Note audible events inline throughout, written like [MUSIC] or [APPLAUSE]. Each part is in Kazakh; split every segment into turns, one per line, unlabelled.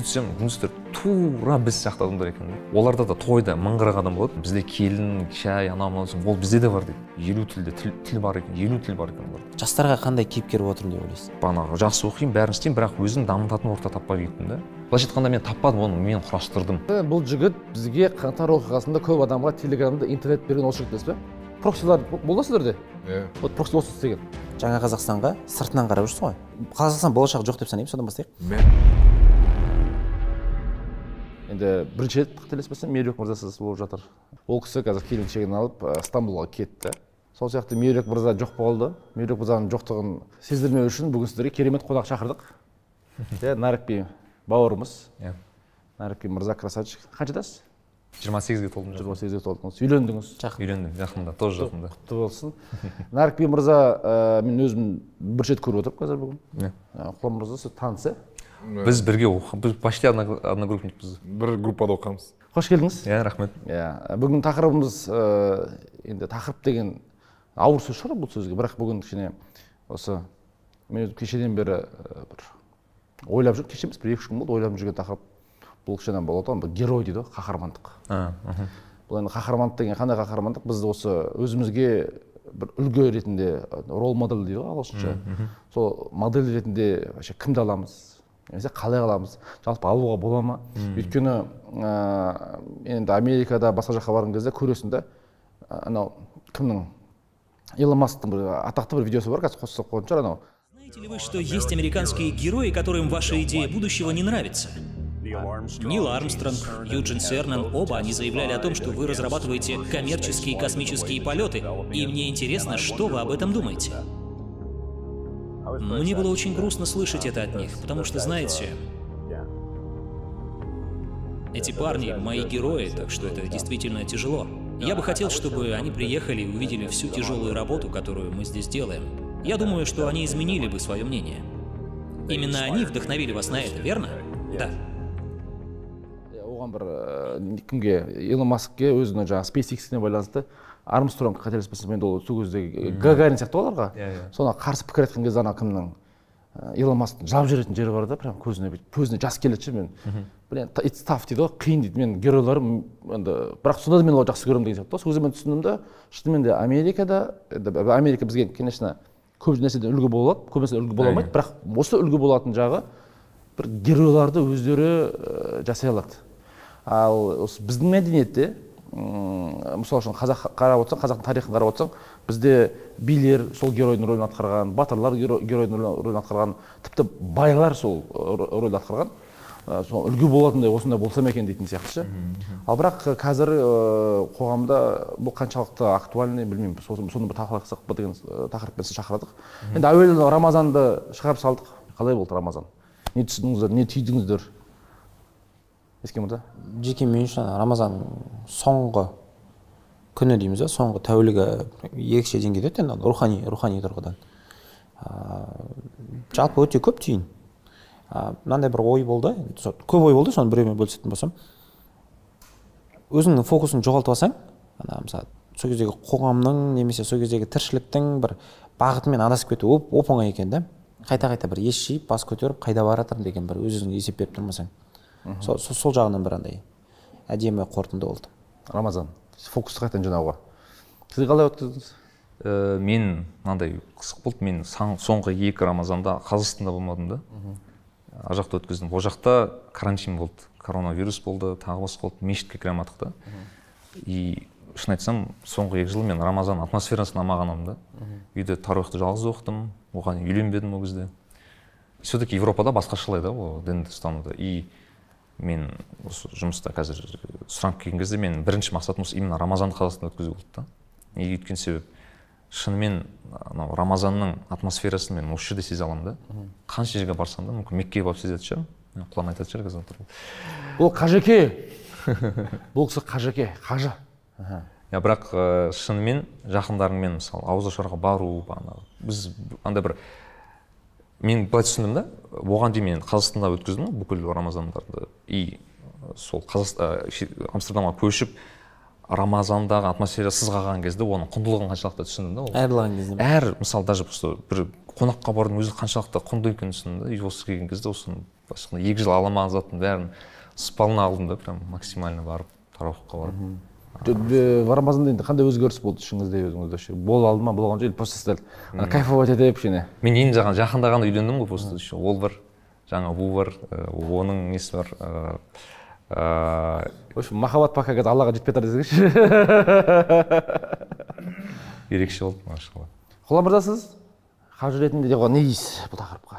сөйтсем гунстер тура біз сияқты адамдар екен оларда да тойда қырық адам болады бізде келін шай анау мынау ол бізде де бар дейді елу тілде тіл, тіл бар екен елу тіл бар екен оларда жастарға қандай кейіпкер болып отырмын деп ойлайсыз бағанағы жақсы оқимын бәрін істеймін бірақ өзім дамытатын орта таппай кеттім да былайша айтқанда мен таппадым оны мен құрастырдым
бұл жігіт бізге қаңтар оқиғасында көп адамға телеграмда интернет берген осы жігіт емес пе проксилар болды сіздерде иә вот прокси осы істеген жаңа
қазақстанға сыртынан қарап жүрсің ғой қазақстан болашағы жоқ деп санаймын содан
бастайық
енді бірінші рет қателеспесем меруерт мырзасыз болып жатыр ол кісі қазір келіншегін алып стамбулға кетті сол сияқты меруерт мырза жоқ болды меруерт мырзаның жоқтығын сездірмеу үшін бүгін сіздерге керемет қонақ шақырдық [LAUGHS] иә нарікби би бауырымыз иә нарікби мырза красавчик қаншадасыз жиырма сегізге толдым жиырма сегізге толдыңыз үйлендіңіз жақын үйлендім жақында тоже жақында құтты болсын [LAUGHS] нарікби би мырза мен өзім бірінші рет көріп отырмын қазір бүгін иә құлан мырза сіз таныс иә біз
бірге біз почти одногруппникпіз
бір группада оқығанбыз қош келдіңіз иә рахмет иә бүгін тақырыбымыз э, енді тақырып деген ауыр сөз шығар бұл сөзге бірақ бүгін кішкене осы мен өзім кешеден бері э, бір ойлап жүр кеше емес бір екі үш күн болды ойлап жүрген тақырып бұл кішкене болады ғой герой дейді ғой қаһармандық бұл енді қаһармандық деген қандай қаһармандық біз осы өзімізге бір үлгі ретінде э, рол модель дейді ғой ағылшынша сол модель ретінде вообще кімді аламыз немесе қалай аламыз жалпы алуға бола ма мм. өйткені ә, а, енді америкада басқа жаққа барған кезде көресің да а, анау кімнің илон масктың бір атақты бір видеосы бар қазір қоссап қойған шығар анау
знаете ли вы что есть американские герои которым ваша идея будущего не нравится Нил Армстронг, Юджин Сернан, оба они заявляли о том, что вы разрабатываете коммерческие космические полеты, и мне интересно, что вы об этом думаете. Мне было очень грустно слышать это от них, потому что, знаете, эти парни — мои герои, так что это действительно тяжело. Я бы хотел, чтобы они приехали и увидели всю тяжелую работу, которую мы здесь делаем. Я думаю, что они изменили бы свое мнение. Именно они вдохновили вас на это, верно? Да.
оған бір э, кімге илон маскке өзінің жаңағы спейсиксіне байланысты армстронг қателеспесем енді ол сол кездегі гагарин сияқты ғой оларға иә иә соны қарсы пікір айтқан кезде ана кімнің э, илон масктың жылап жіберетін жері бар да прям көзіне бүйтіп көзіне жас келеді ше мен блин итс таф дейді ғой қиын дейді мен геройларым енді бірақ сонда да мен оларды жақсы көремін деген сияқты ғой сол кезде мен түсіндім да шынымен де америкада енді америка бізге конечно көп нәрседен үлгі бола алады көп нәрседен үлгі бола алмайды бірақ осы үлгі болатын жағы бір геройларды өздері э, жасай алады ал осы біздің мәдениетте мысалы үшін қазақ қарап отырсаң қазақтың тарихын қарап отырсаң бізде билер сол геройдың рөлін атқарған батырлар геройдың рөлін атқарған тіпті байлар сол э, рөлді атқарған э, сол үлгі болатындай осындай болсам екен дейтін сияқты ше ал бірақ э, қазір қоғамда бұл қаншалықты актуальный білмеймін соны бір талқыласақ па деген тақырыппен сізді шақырдық енді әуелі рамазанды шығарып салдық қалай болды рамазан не түсіндіңіздер не түйдіңіздер ескен мырза жеке мен үшін рамазан соңғы
күні дейміз ғой соңғы тәулігі ерекше деңгейде өтті енді рухани рухани тұрғыдан ә, жалпы өте көп түйін мынандай бір ой болды көп ой болды соны біреумен бөлісетін болсам өзіңнің фокусын жоғалтып алсаң ана мысалы сол кездегі қоғамның немесе сол кездегі тіршіліктің бір бағытымен адасып кету оп оп оңай екен да қайта қайта бір ес жиып бас көтеріп қайда бара жатырмын деген бір өз өзіңе есеп беріп тұрмасаң сол, сол жағынан бір андай әдемі қорытынды болды рамазан фокусты
қайтадан жинауға сіз қалай өткіздіңіз ә, мен мынандай қызық болды мен соңғы екі рамазанда қазақстанда болмадым да ар жақта өткіздім ол жақта карантин болды коронавирус болды тағы басқа болды мешітке кіре алмадық та и шын айтсам соңғы екі жыл мен рамазан атмосферасын амағанмын да үйде таруихты жалғыз оқыдым оған үйленбедім ол кезде все таки европада басқашалай да ол дінді ұстануда и мен осы жұмыста қазір э, сұранып келген кезде менің бірінші мақсатым осы именно рамазанды қазақстанда өткізу болды да неге өйткені себеп шынымен анау рамазанның атмосферасын мен осы жерде сезе аламын да қанша жерге барсам да мүмкін меккеге барып сезетін шығармын құлан айтатын шығар
қазір ол қажеке бұл кісі қажеке қажы
иә бірақ э, шынымен жақындарыңмен мысалы ауызашарға бару бағанағы біз андай бір мен былай түсіндім да оған дейін мен қазақстанда өткіздім ғой бүкіл рамазандарды и сол қазақстан амстердамға көшіп рамазандағы атмосферасыз қалған кезде оның құндылығын қаншалықты түсіндім да ол айырылған кезде әр мысалы даже просто бір қонаққа барудың өзі қаншалықты құнды екенін түсіндім да и осы келген кезде осыны былайша екі жыл ала алмаған заттың бәрін сыпалына алдым да прям максимально барып
тарапқа барып рамазанда енді қандай өзгеріс болды ішіңізде өзіңізде ше бола алды ма болған жоқ или просто сіздер кайфовать етіп кішкене
мен енді жақын жақында ғана үйлендім ғой просто еще ол бар жаңа бу бар э, оның несі бар
э, э, в общем махаббат пока қазір аллаға жетпей жатыр десеңізші
[LAUGHS] ерекше болды машалла
құлан мырза сіз қажы ретінде не дейсіз
бұл тақырыпқа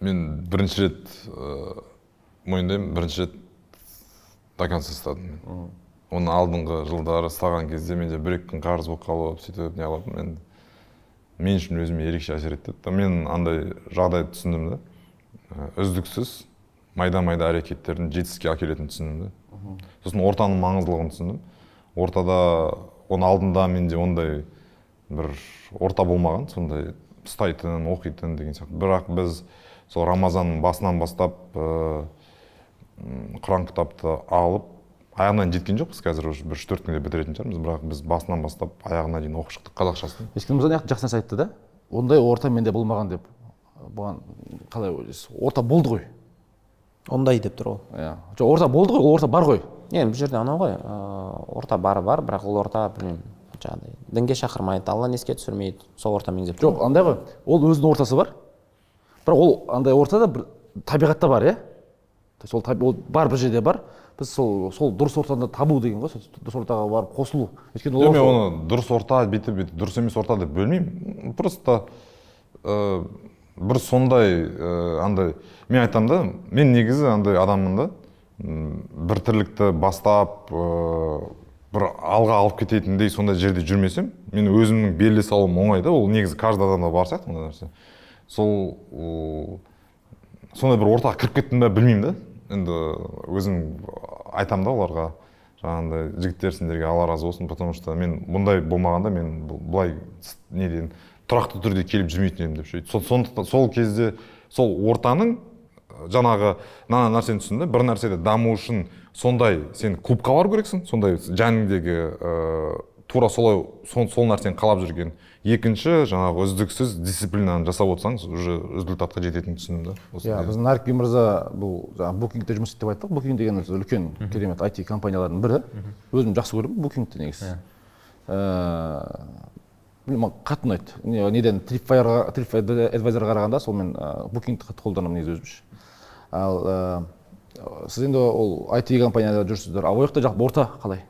мен бірінші рет ыыы мойындаймын бірінші рет до конца ұстадым оны алдыңғы жылдары ұстаған кезде менде бір екі күн қарыз болып қалып сөйтіп не қылатын мен мен үшін өзіме ерекше әсер етті да мен андай жағдайды түсіндім да ә, үздіксіз майда майда әрекеттердің жетістікке әкелетінін түсіндім да сосын ортаның маңыздылығын түсіндім ортада оның алдында менде ондай бір орта болмаған сондай ұстайтын оқитын деген сияқты бірақ біз сол рамазанның басынан бастап ыыы құран кітапты алып аяғынан жеткен жоқпыз қазір уже бір үш төрт күнде бітіретін шығармыз бірақ біз басынан бастап аяғына дейін оқып шықтық қазақшасын
ескен мырза жақсы нәрсе айтты да ондай орта менде болмаған деп бұған қалай ойлайсыз орта болды ғой ондай деп тұр ғой иә жоқ орта болды ғой ол орта бар ғой иә бұл жерде анау ғой орта бар бар бірақ ол орта
білмеймін жаңағыдай дінге шақырмайды алланы еске түсірмейді сол ортамен деп жоқ андай ғой ол
өзінің ортасы бар бірақ ол андай ортада бір табиғатта бар иә то есть ол, бар бір жерде бар біз сол сол дұрыс ортаны табу деген ғой дұрыс ортаға барып қосылу
өйткені мен оны дұрыс орта бүйтіп дұрыс емес орта деп бөлмеймін просто ә, бір сондай э, андай мен айтамын да мен негізі андай адаммын да бір тірлікті бастап э, бір алға алып кететіндей сондай жерде жүрмесем мен өзімнің белі салуым оңай да ол негізі каждый адамда бар сияқты ондай нәрсе сол сондай бір ортаға кіріп кеттім ба білмеймін да енді өзім айтамын да оларға жаңағындай жігіттер сендерге алла разы болсын потому что мен бұндай болмағанда мен былай неден тұрақты түрде келіп жүрмейтін едім деп ше сол кезде сол ортаның жаңағы мына нәрсені түсінді бір нәрседе даму үшін сондай сен клубқа бару керексің сондай жаныңдегі ыыы тура солай сол, сол нәрсені қалап жүрген екінші жаңағы үздіксіз дисциплинаны жасап отырсаңыз уже результатқа жететінін түсіндім да иә yeah,
біздің нарик мырза бұл жаңағы букингте жұмыс істейді деп айттық букинг деген үлкен керемет айти компаниялардың бірі өзім жақсы көремін букингті негізі иә. ә, білмеймін маған қатты ұнайды неден трипфайрға қарағанда сол мен ә, букингті қатты қолданамын негізі өзімше ал ә, сіз енді ол айти компанияда жүрсіздер ал ол жақта жалпы орта қалай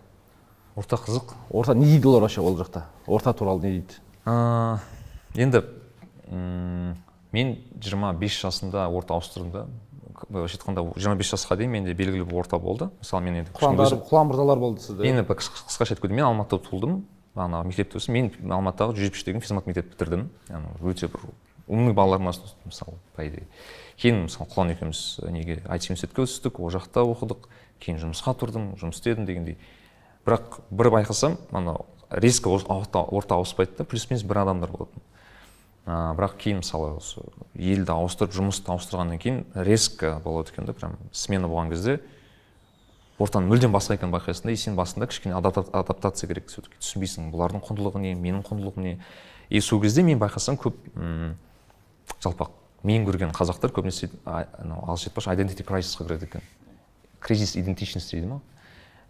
орта қызық орта не дейді олар вообще ол жақта орта туралы не дейді
ә, енді ұм, мен 25 жасымда орта ауыстырдым да былайша айтқанда жиырма бес жасқа дейін менде белгілі бір орта болды мысалы мен енді құлан мырзалар болды сізде енді қысқаша айтып кетейін мен алматыда туылдым бағанағы мектепте өстім мен алматыдағы жүз жетпіс деген физмат мектепті бітірдім яғни өте бір умный балалардың арасында мысалы по идее кейін мысалы құлан екеуміз неге айти университетке түстік ол жақта оқыдық кейін жұмысқа тұрдым жұмыс істедім дегендей бірақ бір байқасам анау резко орта ауыспайды да плюс минус бір адамдар болатын ә, бірақ кейін мысалы осы елді ауыстырып жұмысты ауыстырғаннан кейін резко болады екен да прям смена болған кезде ортаның мүлдем басқа екенін байқайсың да и сен басында кішкене адаптация керек все таки түсінбейсің бұлардың құндылығы не менің құндылығым не и сол кезде мен байқасам көп м жалпақ мен көрген қазақтар көбінесе анау ағылшын айтпақшы identity крайсисқа кіреді екен кризис идентичности дейді ма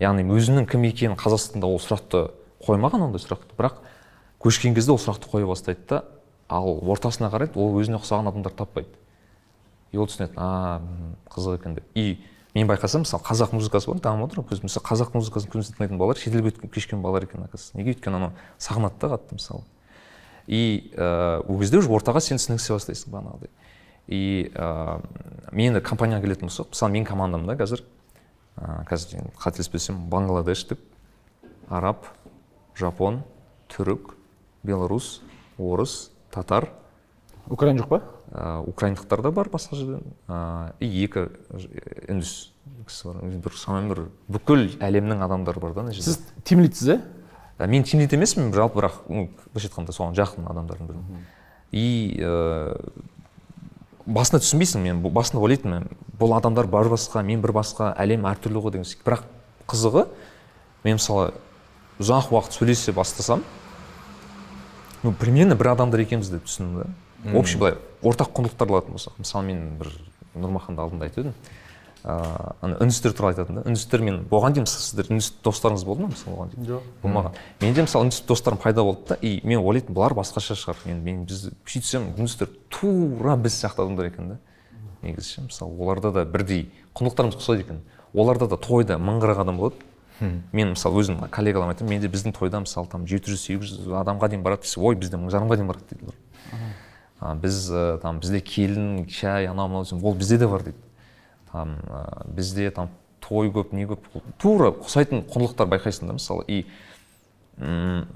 яғни өзінің кім екенін қазақстанда ол сұрақты қоймаған ондай сұрақты бірақ көшкен кезде ол сұрақты қоя бастайды да ал ортасына қарайды ол өзіне ұқсаған адамдар таппайды и ол түсінеді а қызық екен деп и мен байқасам мысалы қазақ музыкасы бар дамып отыр ғой мысалы қазақ музыкасын көбінесе тыңдайтын балалар шетелге кешкен балалар екен оказывается неге өйткені ана сағынады да қатты мысалы и ыыы э, ол кезде уже ортаға сен сіңісе бастайсың бағанағыдай и ыыы э, мені компанияға келетін болсақ мысалы менің командамда қазір қазір қателеспесем бангладеш деп араб жапон түрік белорус орыс татар украин жоқ па ә, украиндықтар да бар басқа жерден ә, и екі үндіс кісі бар бір шамамен бір бүкіл әлемнің адамдары бар да мына жерде сіз тимлитсіз иә ә, мен тимлит емеспін жалпы бірақ былайша айтқанда соған жақын адамдардың бірімін и ә, басында түсінбейсің мен басында ойлайтынмын бұл адамдар бар басқа мен бір басқа әлем әртүрлі ғой деген бірақ қызығы мен мысалы ұзақ уақыт сөйлесе бастасам ну примерно бір адамдар екенбіз деп түсіндім да общий былай ортақ құндылықтар болатын болса мысалы мен бір нұрмаханды алдында айтып едім ыыы ана үндістер туралы айтатын да үндістер мен оған дейін мысалы сіздер үндіс достарыңыз болды ма мысалы оған дейін жоқ болмаған менде мысалы үндіс достарым пайда болды да и мен ойлайтынмын бұлар басқаша шығар мен мен біз сөйтсем үндістер тура біз сияқты адамдар екен да негізі ше мысалы оларда да бірдей құндылықтарымыз ұқсайды екен оларда да тойда мың қырық адам болады мен мысалы өзім коллегаларыма айтамын менде біздің тойда мысалы там жеті жүз сегіз жүз адамға дейін барады десе ой бізде мың жарымға дейін барады дейді олар біз там бізде келін шай анау мынау десем ол бізде де бар дейді там ә, бізде там той көп не көп тура ұқсайтын құндылықтар байқайсың да мысалы и м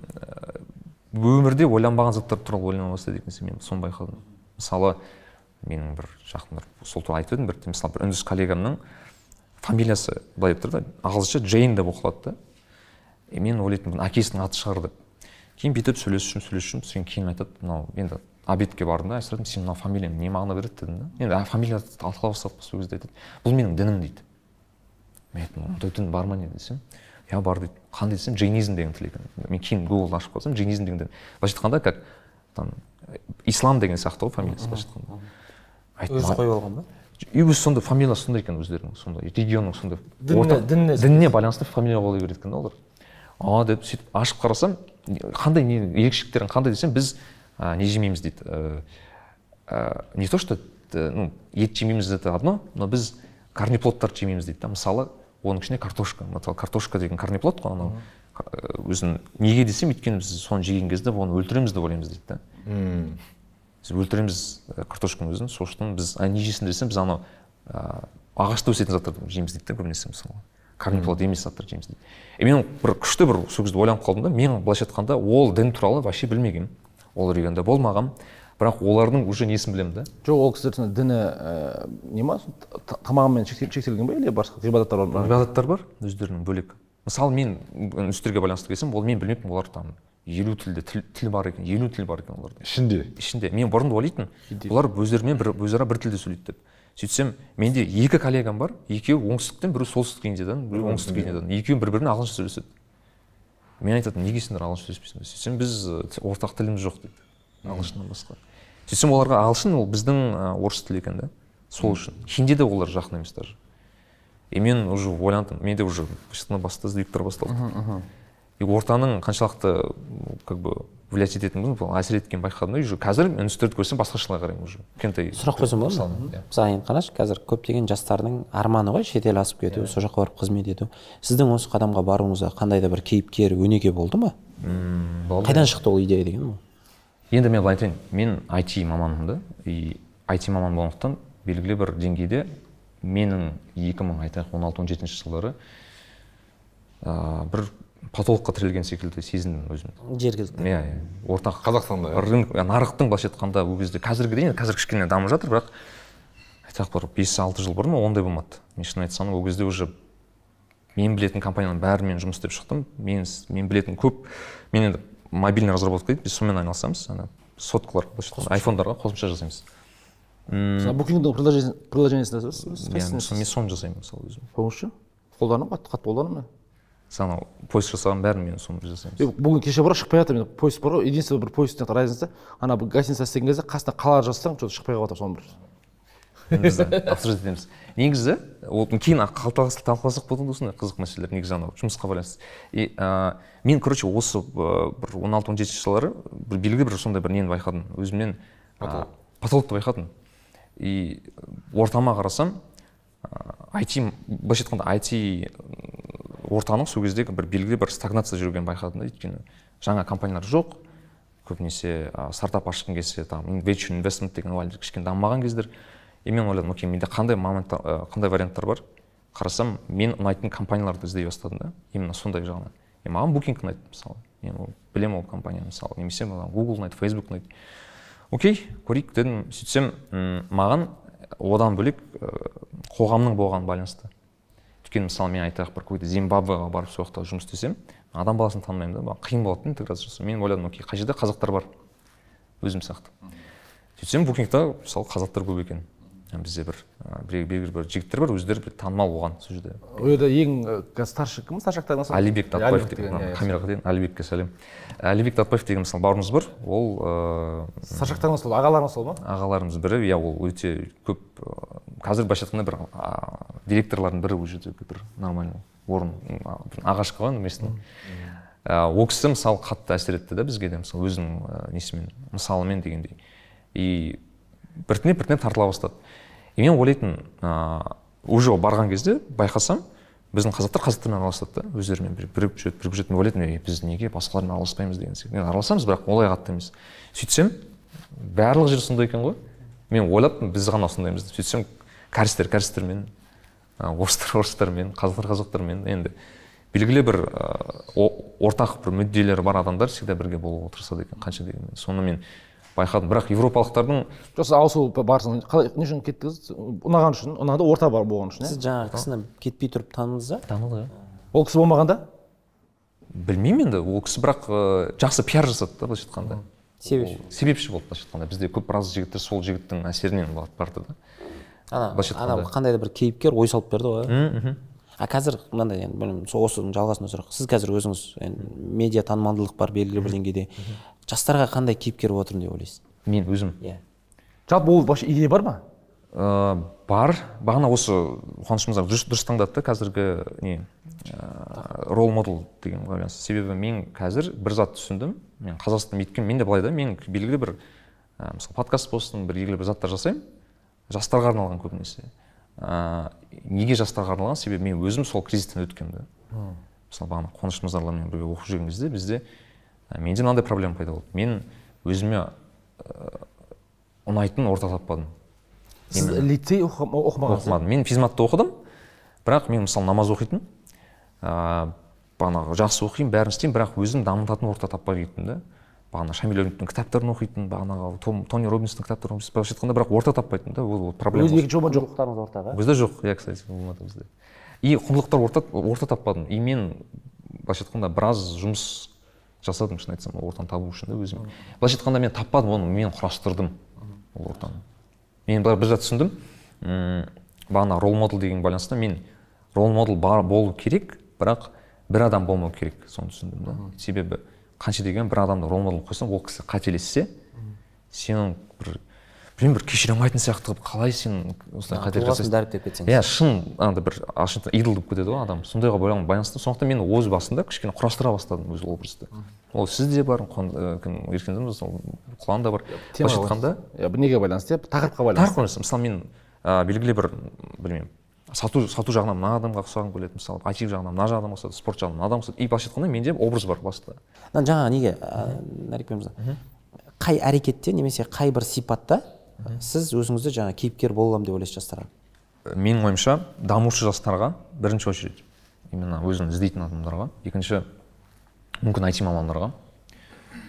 өмірде ойланбаған заттар туралы ойлана бастайды екенсің мен соны байқадым мысалы менің бір жақын бір сол туралы айтып едім бір мысалы бір үндіс коллегамның фамилиясы былай деп тұр да ағылшынша джейн деп оқылады да и мен ойлайтынмын әкесінің аты шығар деп кейін бүйтіп сөйлесіп жүрмін сөйлесіп жүрмін содан кейін айтады мынау енді обедке бардым да сұрадым сенің мына фамилияң не мағына береді дедім да енді фамилия талқылай бастадық сол кезде айтады бұл менің дінім дейді мен айттым ондай дін бар ма не десем иә бар дейді қандай десем джейнизм деген тіл екен мен кейін гуглды ашып қарасам джейнизм деген былайша айтқанда как там ислам деген сияқты ғой фамилиясы былайша айтқанда өзі қойып алған ба и өзі сондай фамилиясы сондай екен өздерінің сондай регионның сондай дініне дініне байланысты фамилия бола береді екен да олар а деп сөйтіп ашып қарасам қандай не ерекшеліктерін қандай десем біз а, не жемейміз дейді э, э, не то что э, ну ет жемейміз это одно но біз корнеплодтарды жемейміз дейді да мысалы оның ішінде картошка мысалы картошка деген корнеплод қой анау өзін неге десем өйткені біз соны жеген кезде оны өлтіреміз деп ойлаймыз дейді да
біз
өлтіреміз картошканың өзін сол үшін біз а не жейсің десем біз анау ағашта өсетін заттарды жейміз дейді да көбінесе мысалы корнеплод емес заттарды жейміз дейді и мен бір күшті бір сол кезде ойланып қалдым да мен былайша айтқанда ол дін туралы вообще білмегенмін ол регионда болмаған бірақ олардың уже несін білемін
да жоқ ол кісілердің діні ә, не ма тамағымен шектелген ба или басқа ғибадаттар бар ма ғибадаттар
бар өздерінің бөлек мысалы мен үндістерге байланысты келсем ол мен білмеппін олар там елу тілде тіл, тіл бар екен елу тіл бар екен олардың ішінде ішінде мен бұрын ойлайтынмын олар өздерімен бір өзара бір тілде сөйлейді деп сөйтсем менде екі коллегам бар екеуі оңтүстіктен біреу солтүстік индиядан біреуі оңтүстік индиядан екеуі бір бірімен ағылшынша сөйлеседі мен айтатынмын неге сендер ағылшын сөйлеспейсіңдер сөйтсем біз ортақ тіліміз жоқ дейді ағылшыннан басқа сөйтсем оларға ағылшын ол біздің орыс тілі екен да сол үшін хинди де олар жақын емес даже и мен уже ойландым менде уже шыны баста звуктар басталды и ортаның қаншалықты как бы влиять ететінін әсер еткенін байқадым да уже қазір үндістерді көрсем басқашалай қараймын уже кішкентай сұрақ қойсам болады ма мысалы енді иә. қарашы қазір көптеген жастардың арманы ғой шетел
асып кету иә. сол жаққа барып қызмет ету сіздің осы қадамға баруыңызға қандай да бір кейіпкер өнеге болды ма
қайдан шықты ол идея деген ол енді мен былай айтайын мен IT маманмын да и айти маман болғандықтан белгілі бір деңгейде менің екі мың айтайық он алты он жетінші жылдары ә, бір потолыққа тірелген секілді сезіндім өзімді жергілікті иә иә ортақ қазақстанда иә. рынок иә, нарықтың былайша айтқанда ол кезде қазіргідей енді қазір кішкене дамып жатыр бірақ айтсақ бір бес алты жыл бұрын ондай болмады мен шын айтсам ол кезде уже мен білетін компанияның бәрімен жұмыс істеп шықтым мен мен білетін көп мен енді мобильный разработка дейді біз сонымен айналысамыз ана соткалар былайша айтқанда айфондарға қосымша жасаймыз
букингтің приложениесін жасайсыз иә, мен соны жасаймын мысалы өзім вообще қолданамын қатты қолданамын
жаңа поезд жасаған бәрін мен соны жасаймын
бүгін кеше бар шықпай жатыр поезд бар ғой единственный бір поездтың разница ана гостиница істеген кезде қасына қала жазсаң что то шықпай қалып жатыр соны бір
біз обсуждать етеміз негізі ол кейін талқыласақ болады осындай қызық мәселелер негізі анау жұмысқа байланысты и ә, мен короче осы бір он алты он жетінші жылдары бір белгілі бір сондай бір нені байқадым өзімнен ә, потолокты байқадым и ортама қарасам ыыы айти былайша айтқанда айти ортаның сол кездегі бір белгілі бір стагнация жүргенін байқадым да өйткені жаңа компаниялар жоқ көбінесе ә, стартап ашқың келсе там венчур инвестмент деген кішкене дамымаған кездер и мен ойладым окей менде қандай моменттар ә, қандай варианттар бар қарасам мен ұнайтын компанияларды іздей бастадым да именно сондай жағынан и маған букинг ұнайды мысалы мен ол білемін ол компанияны мысалы немесе маған гугл ұнайды фейсбук ұнайды окей көрейік дедім сөйтсем маған одан бөлек қоғамның болған байланысты өйткені мысалы мен айтайық бір какой то зимбабвеға барып сол жақта жұмыс істесем адам баласын танымаймын да маған қиын болатын интеграциясы мен ойладым окей қай жерде қазақтар бар өзім сияқты сөйтсем букингта мысалы қазақтар көп екен бізде бір белгілі бір жігіттер бар өздері бір танымал болған сол жерде
ол жерде ең қазір старший кім старшактар әлибек датбаев деген камераға
иә, иә. дейін әлібекке сәлем әлібек датбаев деген мысалы бауырымыз бар ол ыыы
старшактарыңыз сол ағаларыңыз сол ма
ағаларымыз бірі иә ол өте көп қазір былайша айтқанда бір директорлардың бірі ол жерде бір нормальный орын ағашқа ғой местный ол кісі мысалы қатты әсер етті да бізге де мысалы өзінің несімен мысалымен дегендей и біртіндеп біртіндеп тартыла бастады и мен ойлайтынмын ыыы уже барған кезде байқасам біздің қазақтар қазақтармен араласады да өздерімен бірігіп жүреді бірігіп жүреді мен ойлайтынмын біз неге басқалармен араласпаймыз деген сияқты мен араласамыз бірақ олай қатты емес сөйтсем барлық жер сондай екен ғой мен ойлаппын біз ғана сондаймыз деп сөйтсем кәрістер кәрістермен орыстар орыстармен қазақтар қазақтармен енді белгілі бір ортақ бір мүдделері бар адамдар всегда бірге болуға тырысады екен қанша дегенмен соны мен байқадым бірақ еуропалықтардың
жоқ сіз ауысу барысын қалай не үшін кеттіңіз ұнаған үшін ұнады орта бар болған үшін сіз иә? жаңағы кісіні кетпей тұрып таныдыңыз ба таныды иә ол кісі болмағанда
білмеймін енді ол кісі бірақ жақсы пиар жасады да былайша айтқанда себепші себепші болды былайша айтқанда бізде көп біраз жігіттер сол жігіттің әсерінен барды да
ана айтқанда
қандай да бір кейіпкер ой салып берді ғой
а қазір мынандай енді білмеймін сол осының жалғасында сұрақ сіз қазір өзіңіз енді медиа танымалдылық бар белгілі бір деңгейде жастарға қандай кейіпкер болып отырмын деп ойлайсыз
мен өзім иә yeah. жалпы ол вообще идея бар ма ә, бар бағана осы қуаныш дұрыс, дұрыс таңдады да қазіргі не ә, рол модел деген байланысты себебі мен қазір бір зат түсіндім мен қазақстан өйткені менде былай да мен белгілі бір э, мысалы подкаст болсын бір белгілі бір заттар жасаймын жастарға арналған көбінесе ә, неге жастарға арналған себебі мен өзім сол кризистен өткенмін да мысалы бағана қуаныш мырзалармен бірге оқып жүрген кезде бізде ә, менде мынандай проблема пайда болды мен өзіме ә, ұнайтын орта таппадым
сіз лицей оқымағансыз оқымадым
мен физматты оқыдым бірақ мен мысалы намаз оқитын ыыы ә, бағанағы жақсы оқимын бәрін істеймін бірақ өзім дамытатын орта таппай кеттім да бағана шамиль оминовтың кітаптарын оқитын бағанағы том тони робинстың кітаптарын оқитын былайша айтқанда бірақ орта таппайтын да ол проблема өзіңдегі жоба жоқ құндылықтарыңыз ортаға бізде жоқ иә кстати болмады бізде и құндылықтар орта орта таппадым и мен былайша айтқанда біраз жұмыс жасадым шын айтсам ортаны табу үшін да өзім былайша айтқанда мен таппадым оны мен құрастырдым ол ортаны мен бір біржа түсіндім бағана рол модел деген байланысты мен рол модел бар болу керек бірақ бір адам болмау керек соны түсіндім да себебі қанша деген бір адамды рол модель қойсаң ол кісі қателессе сен бір білмеймін бір кешіре алмайтын сияқты қылып қалай сен осылай қателік жасайсың дәріптеп кетсең иә шын андай бір ағылшынша идол болып кетеді ғой адам сондайға байланысты сондықтан мен өз басында кішкене құрастыра бастадым өз образды ол сізде бар еркін құлан да бар былайша айтқанда иә, неге байланысты тақырыпқа байланысты тақырыпқа байланысты мысалы мен белгілі бір білмеймін сату сату жағынан мына адамға ұқсағым келеді мысалы айтив жағынан мына жағынан ұқсады спорт жағынан мына адамға ұқсады и былайша айтқанда менде образ бар мына жаңа неге нарик мырза қай әрекетте немесе қай бір сипатта
сіз өзіңізді жаңа кейіпкер бола аламын деп ойлайсыз жастарға
э, менің ойымша дамушы жастарға бірінші очередь именно өзін іздейтін адамдарға екінші мүмкін айти мамандарға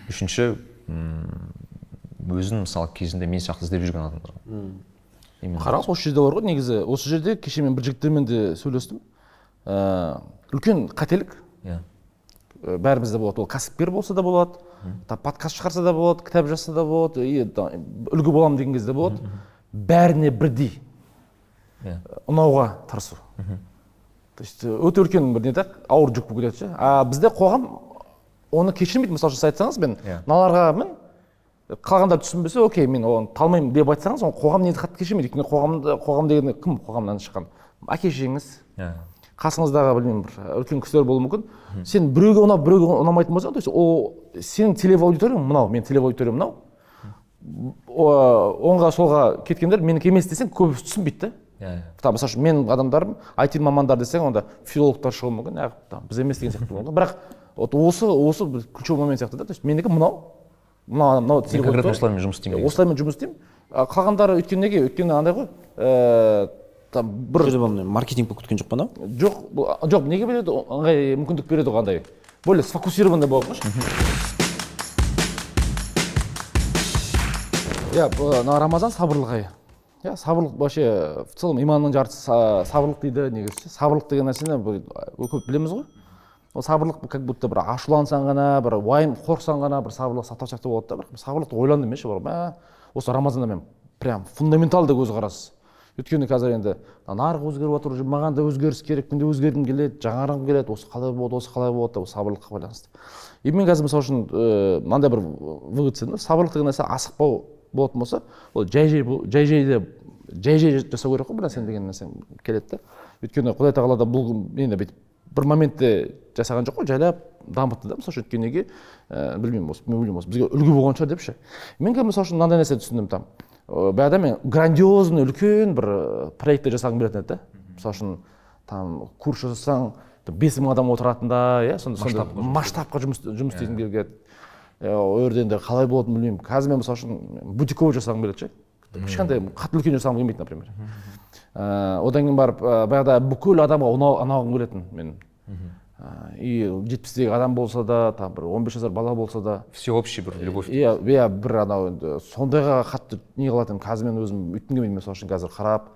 үшінші өзін мысалы кезінде мен сияқты іздеп жүрген
адамдарға қараңыз осы жерде бар ғой негізі осы жерде кеше мен бір жігіттермен де сөйлестім ә, үлкен қателік иә yeah. Ә, бәрімізде болады ол кәсіпкер болса да болады там подкаст шығарса да болады кітап жазса да болады и үлгі боламын деген кезде болады бәріне бірдей иә ә, ұнауға тырысу то есть э, өте үлкен бір не да ауыр жүк болып кетеді ше а бізде қоғам оны кешірмейді мысалы үшін сіз айтсаңыз мен мыналарға иә. yeah. мен қалғандар түсінбесе окей мен оған талмаймын деп айтсаңыз оны қоғам негізі қатты кешірмейді өйткені қоғамда қоғам деген кім қоғамнан шыққан әке шешеңіз иә. қасыңыздағы білмеймін бір үлкен кісілер болуы мүмкін сен біреуге ұнап біреуге ұнамайтын болсаң то есть ол сенің телеаудиторияң мынау менің телеаудиториям мынау оңға солға кеткендер менікі емес десең көбісі түсінбейді да иә, иә. там мысалы үшін менің адамдарым айти мамандар десең онда филологтар шығуы мүмкін ә, там біз емес деген сияқты бірақ вот осы осы бір ключевой момент сияқты да то есть менікі мынау мына мынау цель қойып осылармен жұмыс істеймін осылармен жұмыс істеймін қалғандары өйткені неге өйткені андай ғой э, там бір маркетинг болып кеткен жоқ па анау жоқ жоқ неге береді ыңғай мүмкіндік береді ғой андай более сфокусированный болады ғой иә мына рамазан сабырлық айы иә сабырлық вообще в целом иманның жартысы сабырлық дейді негізі сабырлық деген нәрсені э, көп білеміз ғой ол сабырлық как будто бір ашулансаң ғана бір уайым қорықсаң ғана бір сабырлық сақтау сияқты болады да бірақ сабырлықты ойландым мен ше барып мә осы рамазанда мен прям фундаменталды көзқарас өйткені қазір енді нарық өзгеріп жатыр уже маған да өзгеріс керек мен де өзгергім келеді жаңарғым келеді осы қалай болады осы қалай болады деп сабырлыққа байланысты и мен қазір мысалы үшін э, мынандай бір вывод істедім сабырлық деген нәрсе асықпау болатын болса ол жай жай жай жайда жай жай жасау керек қой бір нәрсені деген нәрсе келеді да өйткені құдай тағала да бұл енді бүйтіп бір моментте жасаған жоқ қой жайлап дамытты да мысалы үшін өйткені неге ә, білмеймін осы мен ойлаймын осы бізге үлгі болған шығар депші мен қазір мысалы үшін мынандай нәрсе түсіндім там баяғыда мен грандиозный үлкен бір проекттер жасағым келетін еді да мысалы үшін там курс жасасаң бес мың адам отыратындай иә сондай сондай масштабқа жұмыс жұмыс істегім келеді ол жерде енді қалай болатынын білмеймін қазір мен мысалы үшін бутиковый жасағым келеді ше кішкентай қатты үлкен жасағым келмейді например Э, одан кейін барып э, баяғыда бүкіл адамға ұнағым келетін мен э, и жетпістегі адам болса да там бір он бес жасар бала болса да всеобщий бір любовь иә иә бір анау енді сондайға қатты не қылатын қазір мен өзім өйткім келмейді мысалы үшін қазір қарап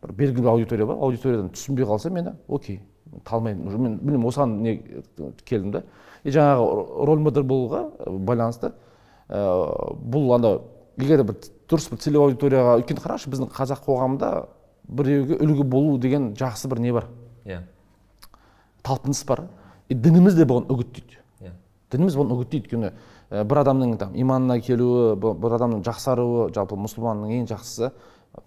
бір белгілі аудитория бар аудиториядан түсінбей қалса мені окей талмаймын уже мен білмеймін осыған не келдім да и жаңағы роль модель болуға байланысты ә, бұл анау егер бір дұрыс бір целевой аудиторияға өйткені қарашы біздің қазақ қоғамында біреуге үлгі болу деген жақсы бір не бар иә талпыныс бар и дініміз де бұған үгіттейді иә дініміз бұны үгіттейді өйткені бір адамның там иманына келуі бір адамның жақсаруы жалпы мұсылманның ең жақсысы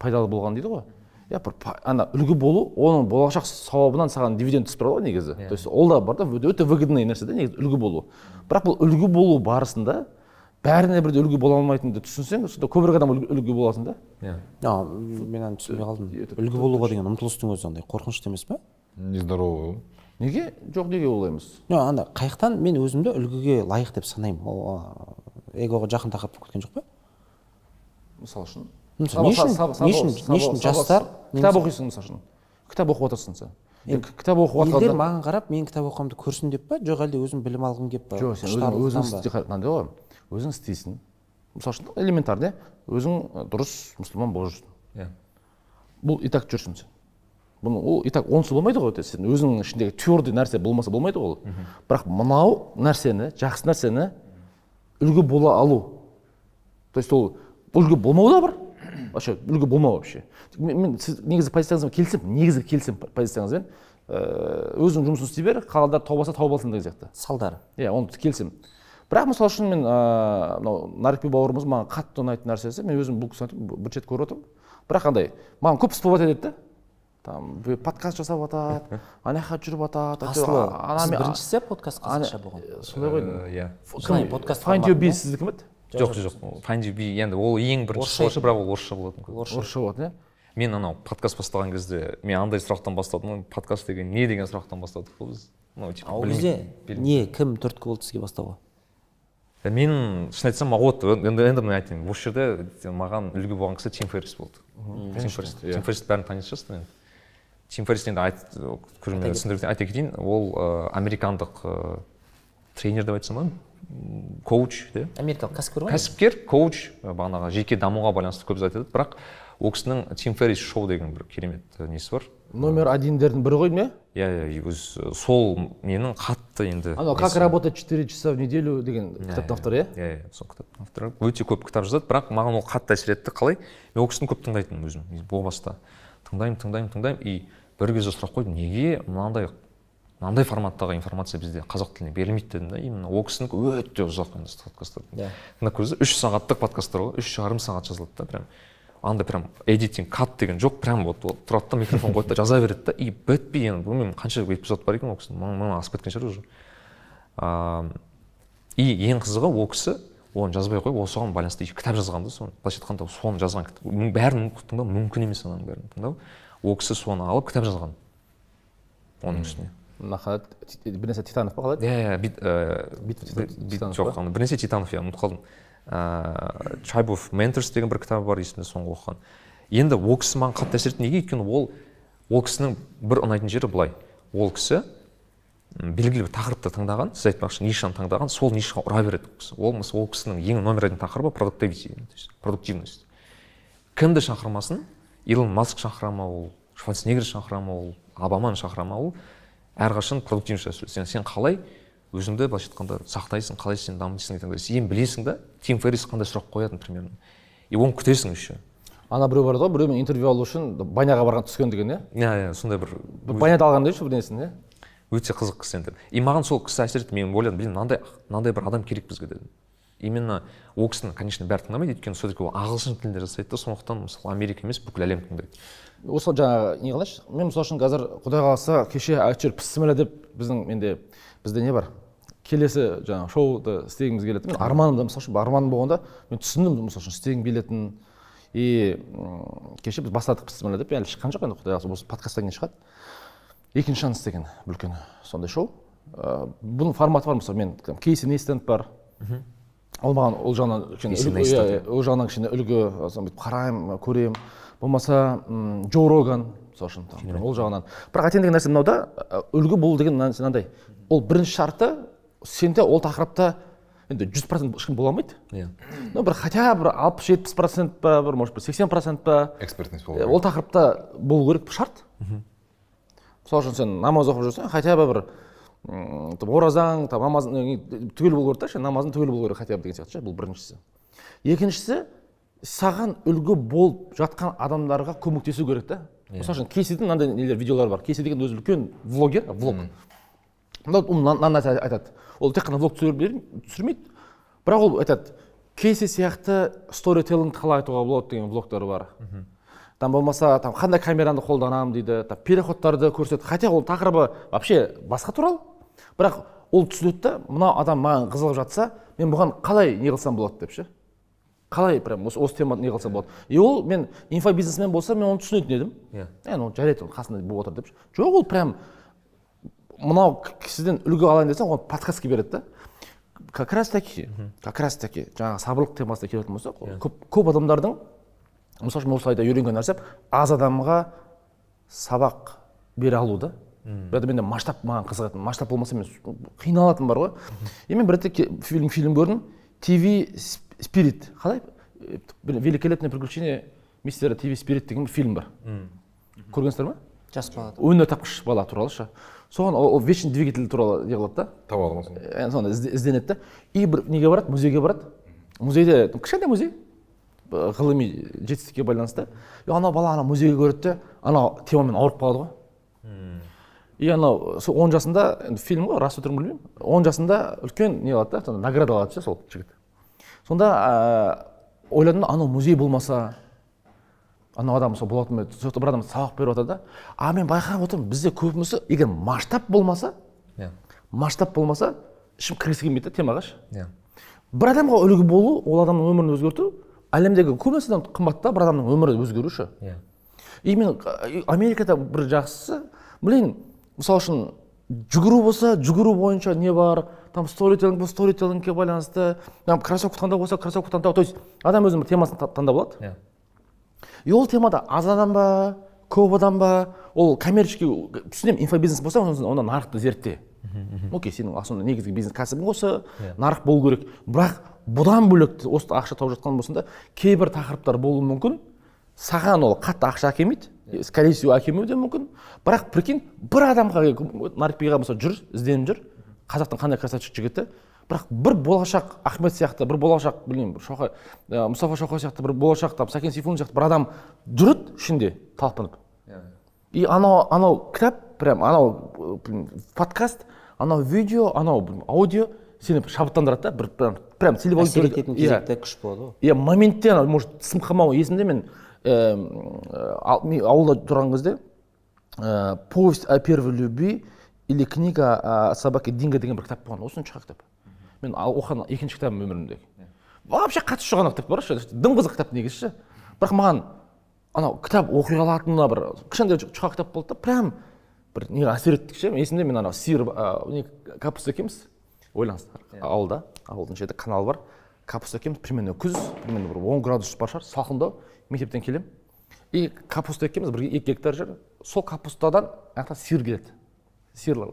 пайдалы болған дейді ғой иә бір ана үлгі болу оның болашақ сауабынан саған дивиденд түсіп тұрады ғой негізі yeah. Иә. то есть ол да бар да өте выгодный нәрсе да негізі үлгі болу бірақ бұл үлгі болу барысында бәріне бірдей үлгі бола алмайтыныңды түсінсең сонда көбірек адам үлгі боласың да иә мен әлі түсінбей қалдым үлгі болуға деген ұмтылыстың өзі андай қорқынышты емес па
ғой неге жоқ неге олай емес жоқ анда қаяқтан мен өзімді үлгіге лайық деп санаймын ол эгоға жақын тақырып болып кеткен жоқ па
мысалы үшін не үшін не үшін жастар кітап оқисың мысалы үшін кітап оқып отырсың сен кітап оқып елдер
маған қарап менің кітап оқығанымды көрсін деп па жоқ әлде өзім білім алғым келіп па жоқ сен өзің
қандай ғой өзің істейсің мысалы үшін элементарно иә өзің дұрыс мұсылман болып жүрсің иә бұл и так жүрсің сен бұны ол и так онсыз болмайды ғой сен өзіңнің ішіндегі твердый нәрсе болмаса болмайды ғой ол бірақ мынау нәрсені жақсы нәрсені үлгі бола алу то есть ол үлгі болмау да бар вообще үлгі болмау вообще мен, мен сіз негізі позицияңызбен келісемін негізі келісемін позицияңызбен ыыы э, өзің жұмысын істей бер қалада тауып алса тауып алсын деген сияқты салдары иә оны келісемін бірақ мысалы үшін мен ыыы мынау нарікби бауырымыз маған қатты ұнайтын нәрсесі мен өзім бұл кісіні бір рет көріп отырмын бірақ андай маған көп іс болып жатады да там подкаст жасап жатады [LAUGHS] ана жаққа жүріп жатады асылы сіз бірінші подкаст қазақша болған э, сондай ғой э, иә подкаст файнд юби би сіздікі ме жоқ
жоқ файнд юби енді ол ең бірінші орысша бірақ ол орысша болатын
орысша болатын
иә мен анау подкаст бастаған кезде мен андай сұрақтан бастадым ғой подкаст деген не деген сұрақтан бастадық қой біз мынау типа ол кезде не кім түрткі болды сізге бастауға Э, мен шын айтсам вот енді енді мен айтайын осы жерде э, маған үлгі болған кісі тим феррис болды тим феррис иә. тим феррис бәрін танитын шығарсыздар енді тим феррис енді э, көрермен түсіндіріп айта кетейін ол американдық тренер деп айтсам болады коуч да америкалық кәсіпкер ғой кәсіпкер коуч бағанағы жеке дамуға байланысты көп айтады бірақ ол кісінің тим феррис шоу деген бір керемет э, несі бар
номер одиндердің бірі ғой деймін
иә иә өзі э, сол ненің қатты енді анау как
работать четыре часа в неделю деген иә, кітаптың иә, авторы иә иә иә сол кітаптың авторы
өте көп кітап жазады бірақ маған ол қатты әсер етті қалай мен ол кісіні көп тыңдайтынмын өзім о баста тыңдаймын тыңдаймын тыңдаймын и бір кезде сұрақ қойдым неге мынандай мынандай форматтағы информация бізде қазақ тіліне берілмейді дедім да именно ол кісінікі өте ұзақ подкасттар тыңдап иә. көрсе үш сағаттық подкасттар ғой үш жарым сағат жазылады да прям андай прям эдитинг кат деген жоқ прям вот тұрады да микрофон қояды да жаза береді да и бітпей енді білмеймін қанша эпизод бар екен ол кісінің мың мыңнан асып кеткен шығар уже и ең қызығы ол кісі оны жазбай қойып осыған байланысты кітап жазған да соны былайша айтқанда соны жазған бәрін тыңдау мүмкін емес ананың бәрін тыңдау ол кісі соны алып кітап жазған оның үстіне мына бір нәрсе титанов па қалай иә иә э, жоқ бір нәрсе титанов иә ұмытып қалдым ыыы tribe of mentors деген бір кітабы бар есімде соңғы оқыған енді ол кісі маған қатты әсер етті неге өйткені ол ол кісінің бір ұнайтын жері былай ол кісі белгілі бір тақырыпты таңдаған сіз айтпақшы нишаны таңдаған сол нишаға ұра береді ол кісі ол ол кісінің ең номер один тақырыбы продуктивность кімді шақырмасын илон маск шақыра ма ол шварценеггер шақыра ма ол обаманы шақыра ма ол әрқашан продуктивность сен қалай өзіңді былайша айтқанда сақтайсың қалай сен дамисың деген сен білесің да тим феррис қандай сұрақ қоятынын примерно и оны күтесің еще
ана біреу бар ғой біреумен интервью алу үшін баняға барған түскен деген иә иә иә сондай бір баняда алған деп ше иә
өте қызық кісі енді и маған сол кісі әсер етті мен ойладым блин мынандай мынандай бір адам керек бізге дедім именно ол кісіні конечно бәрі тыңдамайды өйткені все таки ол ағылшын тілінде жасайды да сондықтан
мысалы америка емес бүкіл әлем тыңдайды осы жаңағы не қылайыншы мен мысалы үшін қазір құдай қаласа кеше әйтеуір пісміллә деп біздің менде бізде не бар келесі жаңағы шоуды істегіміз келеді мен арманымда мысалы үшін арманым болғанда мен түсіндім мысалы үшін істегім келетінін и кеше біз бастадық бісміллә деп әлі шыққан жоқ енді құдай қаласа осы подкасттан кейін шығады екінші шанс деген үлкен сондай шоу э, бұның форматы бар мысалы мен кейси нейстенд бар ол маған ол жағынан кішкене иә, ол жағынан кішкене үлгі бүйтіп қараймын көремін болмаса джо роган мысалы үшін ол жағынан бірақ айтайын деген нәрсе мынау да үлгі болу деген мынандай ол бірінші шарты сенде ол тақырыпта енді жүз процент ешкім бола алмайды иә ну бір хотя бір алпыс жетпіс процент па бір может бір сексен процент па
экспертность болу ол
тақырыпта болу керек шарт мысалы үшін сен намаз оқып жүрсең хотя бы бір там оразаң там намазың түгел болу керек та ше намазың түгел болу керек хотя бы деген сияқты ше бұл біріншісі екіншісі саған үлгі болып жатқан адамдарға көмектесу керек та иә. мысалы үшін кейсидің мынандай нелер видеолары бар кейси деген өзі үлкен влогер влог мынандай нәрсе айтады ол тек қана влог түсірмейді бірақ ол айтады кейси сияқты теллингті қалай айтуға болады деген блогтары бар там болмаса там қандай камераны қолданамын дейді там переходтарды көрсетеді хотя ол тақырыбы вообще басқа туралы бірақ ол түсінеді да мынау адам маған қызығып жатса мен бұған қалай не қылсам болады деп ше қалай прям осы, осы теманы не қылсам болады и ол мен инфобизнесмен болса мен оны түсінетін едім иә yeah. ол жарайды ол қасында болып отыр деп жоқ ол прям мынау сізден үлгі алайын десең оны подкастке береді да как раз таки как раз таки жаңағы сабырлық темасына келетін болсақ yeah. Иә. көп көп адамдардың мысалы үшін осы айда үйренген нәрсем аз адамға сабақ бере алу да бірақ менде масштаб маған қызығатын масштаб болмаса мен қиналатын бар ғой и мен бір фильм фильм көрдім тв спирит қалай великолепное приключение мистера тв спирит деген фильм бар көргенсіздер ма жас бала өнертапқыш бала туралы ше соған ол вечный двигатель туралы не қылады да таба алмайсың ә, ә, соны ізденеді да и бір неге барады музейге барады музейде кішкентай музей ғылыми жетістікке байланысты и анау бала ана музейге көреді де анау темамен ауырып қалады ғой и анау сол он жасында енді фильм ғой рас өтірігін білмеймін он жасында үлкен не алады да награда алады ше сол жігіт сонда ә, ойладым анау музей болмаса анау адам сол болатын еді сол бір адам сабақ беріп жатыр да а мен байқап отырмын бізде көбісі егер масштаб болмаса иә yeah. масштаб болмаса ішім кіргісі келмейді да темаға ше иә. yeah. бір адамға үлгі болу ол адамның өмірін өзгерту әлемдегі көп нәрседен қымбат та бір адамның өмірі өзгеру ше иә мен америкада бір жақсысы блин мысалы үшін жүгіру болса жүгіру бойынша не бар там сторителлинг бол сторителлингке байланысты там кроссовка таңдау болса кроссовка таңдау то есть адам өзінің бір темасын таңдап алады иә yeah и ол темада аз адам ба көп адам ба ол коммерческий түсінемін инфобизнес болса онда нарықты зертте окей сенің основной негізгі бизнес кәсібің осы нарық болу керек бірақ бұдан бөлек осы ақша тауып жатқан болсаң да кейбір тақырыптар болуы мүмкін саған ол қатты ақша әкелмейді скорее всего әкелмеуі де мүмкін бірақ прикинь бір адамға нарик бейғам мысалы жүр ізденіп жүр қазақтың қандай красавчик жігіті бірақ бір болашақ ахмет сияқты бір болашақ білмеймін бір шоқай ә, мұстафа шоқай сияқты бір болашақ там сәкен сейфуллин сияқты бір адам жүреді ішінде талпынып и анау анау кітап прям анау подкаст анау видео анау аудио сені шабыттандырады да бір прям прям иә. күш болады ғой иә моментте анау может тісім қалмау есімде мен э, ауылда тұрған кезде э, повесть о первой любви или книга о собаке динго деген бір кітап болған осыншаға кітап мен оқыған екінші кітабым өмірімдегі вообще қатысы жоқ анау кітап бар дым қызық кітап негізі ше бірақ маған анау кітап оқи мына бір кішкентай жұқа кітап болды да прям бір не әсер еттік ше есімде мен анау сиыр не капуста екенбіз ойлаңыздар иә. ауылда ауылдың жерде канал бар капуста екенбіз примерно күз примерно бір он градус бар шығар салқындау мектептен келемін и капуста екеуміз бір екі гектар жер сол капустадан ана сиыр келеді сиырлар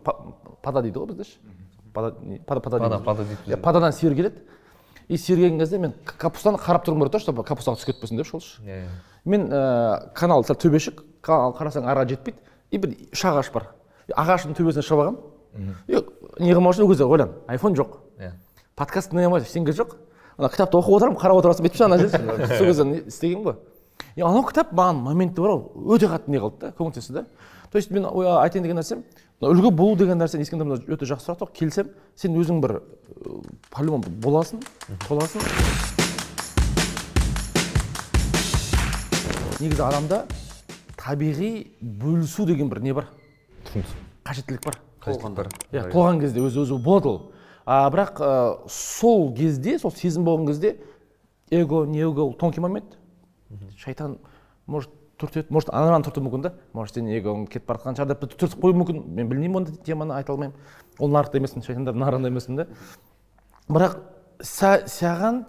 пада дейді ғой бізде ше пада пада пада пада дейді иә пададан сиыр келеді и сиырген кезде мен капустаны қарап тұрғым керек да чтобы капустаға түсіп кетпесін деп шолшы иә, иә. мен э, канал сәл төбешік қарасаң арға жетпейді и бір үш ағаш бар ағаштың төбесіне шығып алғанмын и не қылмау үшін ол кезде ойлан айфон жоқ иә подкаст тыңдай алмай ештеңе жоқ ана кітапты оқып отырамын қарап отырасың бүйтіп ана жерде сол кезде істегенмін ғой и анау кітап маған моментте бар ғой өте қатты не қылды да көмектесті да то есть мен айтайын деген нәрсем үлгі болу деген нәрсені ескенде мына өте жақсы сұрақ келісемін сен өзің бір по любому боласың толасың негізі адамда табиғи бөлісу деген бір не бар қажеттілік бар толған
бар иә толған
кезде өзі өзі болады ол а, бірақ ә, сол кезде сол сезім болған кезде эго не эго ол тонкий момент шайтан может түртеді может ананы түртуі мүмкін да может сен егоң кетіп бара жатқан шығар деп түртіп қоюы мүмкін мен білмеймін ондай теманы айта алмаймын ол нарықта емеспін шайтандар нарығында емеспін да бірақ саған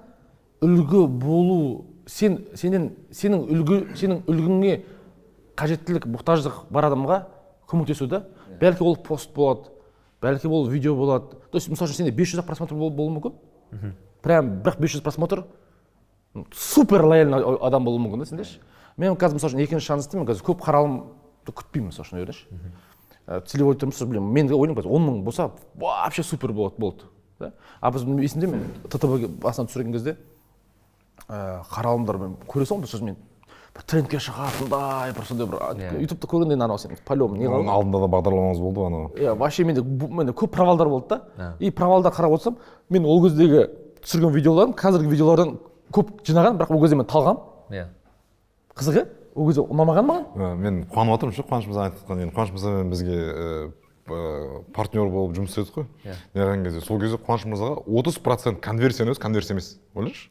үлгі болу сен сенен сенің үлгі сенің үлгіңе қажеттілік мұқтаждық бар адамға көмектесу да иә. бәлкім ол пост болады бәлкім ол видео болады то есть мысалы үшін сенде бес жүз ақ просмотр болуы мүмкін прям бірақ бес жүз просмотр супер лояльный адам болуы мүмкін да сенде иә мен қазір мысалы үшін екінші шансты мен қазір көп қаралымды күтпеймін мысалы үшін ойлашы целевой тұрмыс білмеймін мен ойлаймын қазір он мың болса вообще супер болады болды да а біз есімде мен ттб басынан түсірген кезде қаралымдар қаралымдармен көре салдым сосын мен бір трендке шығатындай бір сондай бір иә. ютубта көргеннен анау сен по-любому не оның
алдында да бағдарламаңыз болды ғой анау
иә вообще менде менде көп провалдар болды да ә. и провалдар қарап отырсам мен ол кездегі түсірген видеоларым қазіргі видеолардан көп жинаған бірақ ол кезде мен талғам иә қызық иә ол кезде ұнамаған маған
ә, мен қуанып жатырмын ше қуаныш мырзаның айтып жатқан енді қуаныш мырзамен бізге ә, партнер болып жұмыс істедік қой иә неғылған кезде сол кезде қуаныш мырзаға отыз процент конверсияның өзі конверсия емес ойлашы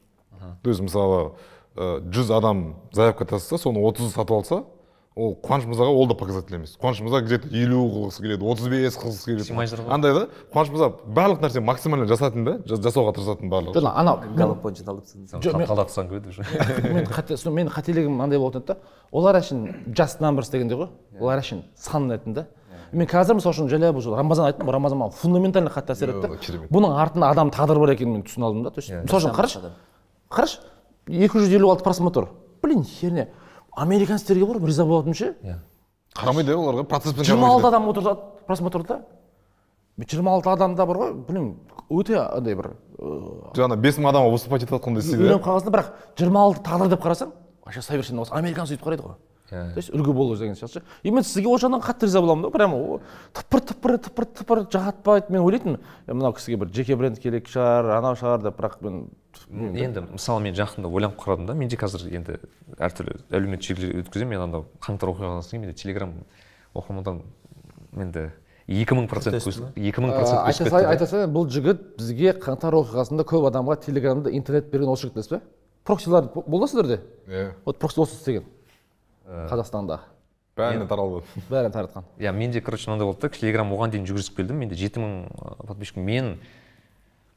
то есть мысалы ә, жүз адам заявка тастаса соның отызы сатып алса ол қуаныш мырзаға ол да показатель емес қуаныш мырза где то елу қылғысы келеді отыз бес қылғысы келеді ғой андай да қуаныш мырза барлық нәрсе максимально жасайтын да жасауға тырысатын барлығы жоқ анау голопон жиналып қалдатсаң ғой мен қате
менің қателігім мынандай болатын еді да олар әшейін жаст намберс дегендей ғой олар әшейін сан да мен қазір мысалы үшін жаңа бұл рамазан айттым рамазан маған фундаментально қатты әсер етті бұның артында адам тағдыры бар екенін мен түсіне алдым да то есть мысалы үшін қарашы қарашы екі жүз елу алты просмотр блин херня американецтерге барып риза болатыным ше
иә қарамайды оларға
процесспен жиырма алты адам отырады просмотрда жиырма алты адамда бар ғой білмеймін өте андай бір
жаңа бес мың адамға выступать етіп жатқандай стиль өлең иә?
қағазында бірақ жиырма алты тағдыр деп қарасаң вообще совершенно осы американец сөйтіп қарайды ғой то есть үлгі болу деген сияқты ше и мен сізге ол жағынан қатты риза боламын да прямо тыпыр тыпыр тыпыр тыпыр жатпайды мен ойлайтынмын мынау кісіге бір жеке бренд керек шығар анау шығар деп бірақ мен
енді мысалы мен жақында ойланып қарадым да менде қазір енді әртүрлі әлеуметтік желілерде өткіземін мен анау қаңтар оқиғадан соң менде телеграм оқырмандарым енді екі мың процент екі мың ә, процент айта салайын айта
салайын бұл жігіт бізге қаңтар оқиғасында көп адамға телеграмда интернет берген осы жігіт емес пе проксилар болды ма сіздерде иә вот прокси осы істеген Э, қазақстанда бәріне таралып [LAUGHS] бәріне таратқан
иә менде короче мынандай болды да телеграм оған дейін жүгірісіп келдім менде жеті мың э, подписчик мен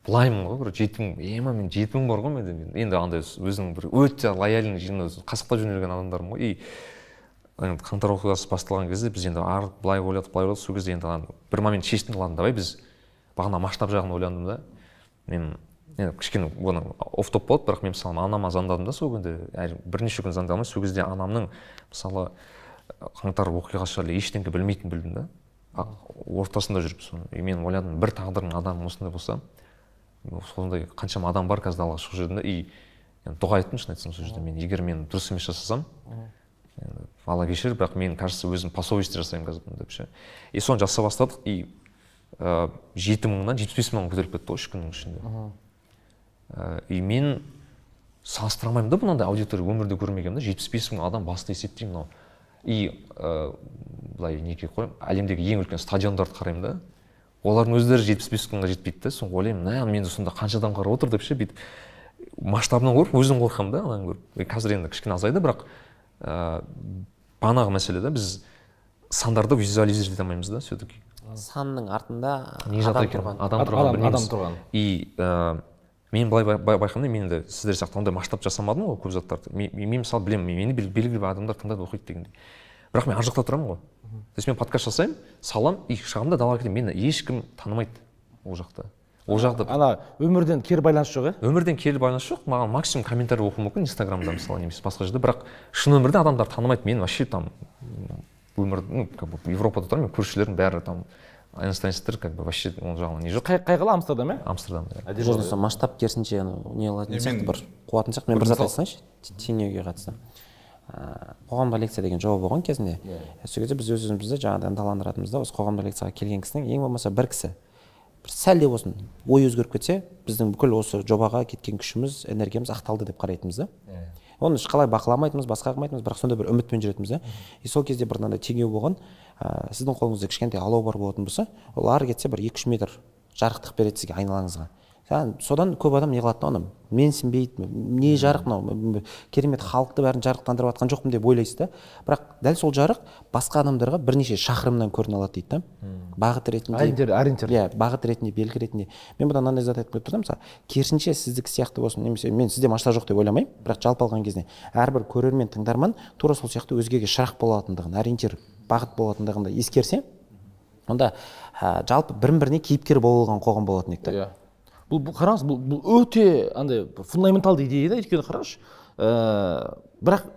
былаймын ғой короче жеті мың ема мен жеті мың бар ғой менде мен енді андай өзінің бір өте лояльный қасықтап жөнелген адамдарым ғой и енді қаңтар оқиғасы басталған кезде біз енді ары былай ойладық былай ойладық сол кезде енді ана бір момент шештім ладно давай біз бағана масштаб жағын ойландым да мен енді кішкене оны оф топ болады бірақ мен мысалы анама звондадым да сол күнде бірнеше күн алмай сол кезде анамның мысалы қаңтар оқиғасы жайлы ештеңке білмейтінін білдім да ортасында жүріп соны и мен ойладым бір тағдырдың адамы осындай болса сондай қаншама адам бар қазір далаға шығып жүрдім да и дұға айттым шын айтсам сол жерде мен егер мен дұрыс емес жасасам алла кешір бірақ мен кажется өзім по совести жасаймын қазір бұны деп ше и соны жаса бастадық и ыыы жеті мыңнан жетпіс бес мыңға көтеріліп кетті ғой үш күннің ішінде Э, и мен салыстыра алмаймын да мынандай аудитория өмірде көрмегенмін да жетпіс бес мың адам басты есептеймін мынау и ә, былай неге қоямын әлемдегі ең үлкен стадиондарды қараймын да олардың өздері жетпіс бес мыңға жетпейді да соны ойлаймын мә мені сонда қанша адам қарап отыр деп ше бүйтіп масштабынан көріп өзім қорқамын да ананы көріп қазір енді кішкене азайды бірақ ә, бағанағы мәселе да біз сандарды визуализировать ете алмаймыз да все таки
санның артында не адам тұрған адам тұрған адам, адам тұрған
и ә, мен былай байқағанда мен енді сіздер сияқты ондай масштаб жасамадым ғой көп заттарды мен, мысалы білемін мені белгілі бір адамдар тыңдайды оқиды дегендей бірақ мен ар жақта тұрамын ғой то есть мен подкаст жасаймын салам и шығамын да далаға кетемін мені ешкім танымайды ол жақта ол жақта ана өмірден кері байланыс жоқ иә өмірден кері байланыс жоқ маған максимум комментарий оқуы мүмкін инстаграмда мысалы немесе басқа жерде бірақ шын өмірде адамдар танымайды мен вообще там өмір ну как бы европада тұрамын мен көршілерім бәрі там айнштайнстер как бы вообще ол жағынан не жоқ қай, қала амстердам иә амстердам иә масштаб керісінше
не қылатын сияқты бір
қуатын сияқты мен бір зат айтсайыншы
теңеуге қатысты қоғамдық лекция деген жоба болған кезінде иә. ә, сол кезде біз өз өзімізді жаңағыдай ынталандыратынбыз да осы қоғамдық лекцияға келген кісінің ең болмаса бір кісі бір сәл де болсын ой өзгеріп кетсе біздің бүкіл осы жобаға кеткен күшіміз энергиямыз ақталды деп қарайтынбыз да иә. оны ешқалай бақыламайтынбыз басқа қылмайтынбыз бірақ сондай бір үмітпен жүретінбіз да и сол кезде бір мынандай теңеу болған ә, сіздің қолыңызда кішкентай алау бар болатын болса ол ары кетсе бір екі үш метр жарықтық береді сізге айналаңызға содан көп адам не қылады оны менсінбейді не жарық мынау керемет халықты бәрін жарықтандырып жатқан жоқпын деп ойлайсыз да бірақ дәл сол жарық басқа адамдарға бірнеше шақырымнан көріне алады дейді да бағыт ретінде ориентир иә бағыт ретінде белгі ретінде мен бұдан мынандай зат айтып тұрдым мысалы керісінше сіздікі сияқты болсын немесе мен сізде машина жоқ деп ойламаймын бірақ жалпы алған кезде әрбір көрермен тыңдарман тура сол сияқты өзгеге шырақ бола алатындығын ориентир бағыт болатындығын да ескерсе онда ә, жалпы бірін біріне кейіпкер болған алған қоғам болатын еді
yeah. Иә. бұл, қараңыз бұл, бұл өте андай фундаменталды идея да өйткені қараңызшы ә, э, бірақ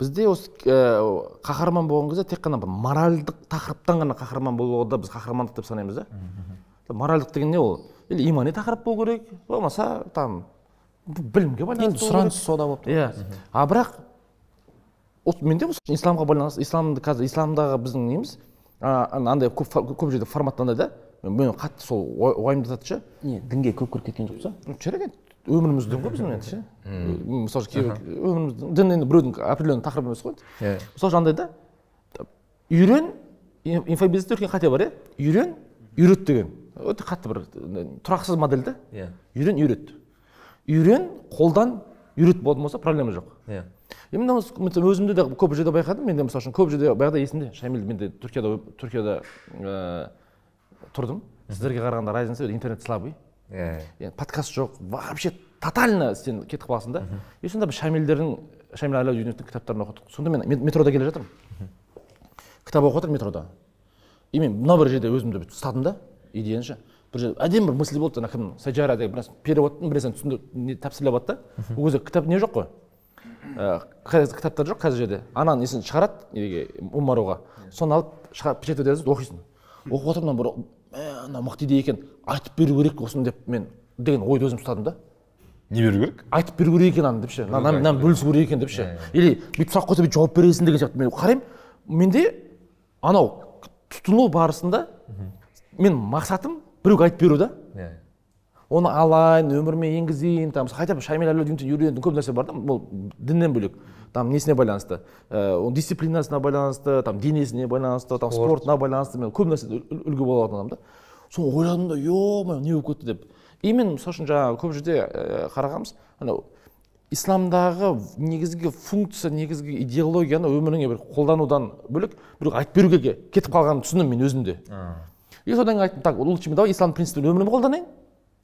бізде осы ә, қаһарман болған кезде тек қана моральдық тақырыптан ғана қаһарман болуда біз қаһармандық деп санаймыз да моральдық деген не ол или имани тақырып болу керек болмаса там білімге байланысты сұраныс сода болып иә а бірақ ұлт менде мысалы исламға байланысты исламды қазір исламдағы біздің неміз андай көп, көп жерде форматта андай да мені қатты сол уайымдатады ше не дінге көп кіріп кеткен жоқпыз ба жарайды өміріміз дін ғой біздің енді ше мысалы үшін кейбір өміріміз дін енді біреудің определенный тақырыбы емес қой иә мысалы үшін андай да үйрен инфобизнесте үлкен қате бар иә үйрен үйрет деген өте қатты бір тұрақсыз модель да иә үйрен үйрет үйрен қолдан үйретіп болатын болса проблема жоқ иә мен өзімде де көп жерде байқадым менде мысалы үшін көп жерде баяғыда есімде шамиль менде түркияда түркияда тұрдым сіздерге қарағанда разница интернет слабый иә подкаст жоқ вообще тотально сен кетіп қаласың да и сонда біз шамильдердің шамиль аляудиновтың кітаптарын оқыдық сонда мен метрода келе жатырмын кітап оқып жатырмын метрода и мен мына бір жерде өзімді бүйтіп ұстадым да идеяны ше бір әдемі бір мысль болды ана кім сажара деген бір переводтың бір нәрсені не тәпсірлеп алды да ол кезде кітап не жоқ қой ә, кітаптар жоқ қазір жерде ананың несін шығарады неге умаруға иә. соны алып шығарып печать етіп оқисың оқып отырмын бір мә мықты идея екен айтып беру керек осыны деп мен деген ойды өзім ұстадым да не беру керек айтып беру керек екен ана деп ше мынаны бөлісу керек екен деп ше иә, иә. или бүйтіп сұрақ қойса бүйтіп жауап бересің деген сияқты мен қараймын менде анау тұтыну барысында мен мақсатым біреуге айтып беру да иә оны алайын өміріме енгізейін там хотя бы шаймен әләу үйренетін көп нәрсе бар да ол діннен бөлек там несіне байланысты э, оның дисциплинасына байланысты там денесіне байланысты там спортына байланысты мен көп нәрсе үлгі бола алатын адаммын да соны ойладым да е не болып кетті деп и мен мысалы үшін жаңағы көп жерде э, қарағанбыз анау исламдағы негізгі функция негізгі идеологияны өміріңе бір қолданудан бөлек біреуге айтып беруге кетіп қалғанын түсіндім мен өзімде и содан кейін айттым так лучше мен давай ислам принциптерін өміріме қолданайын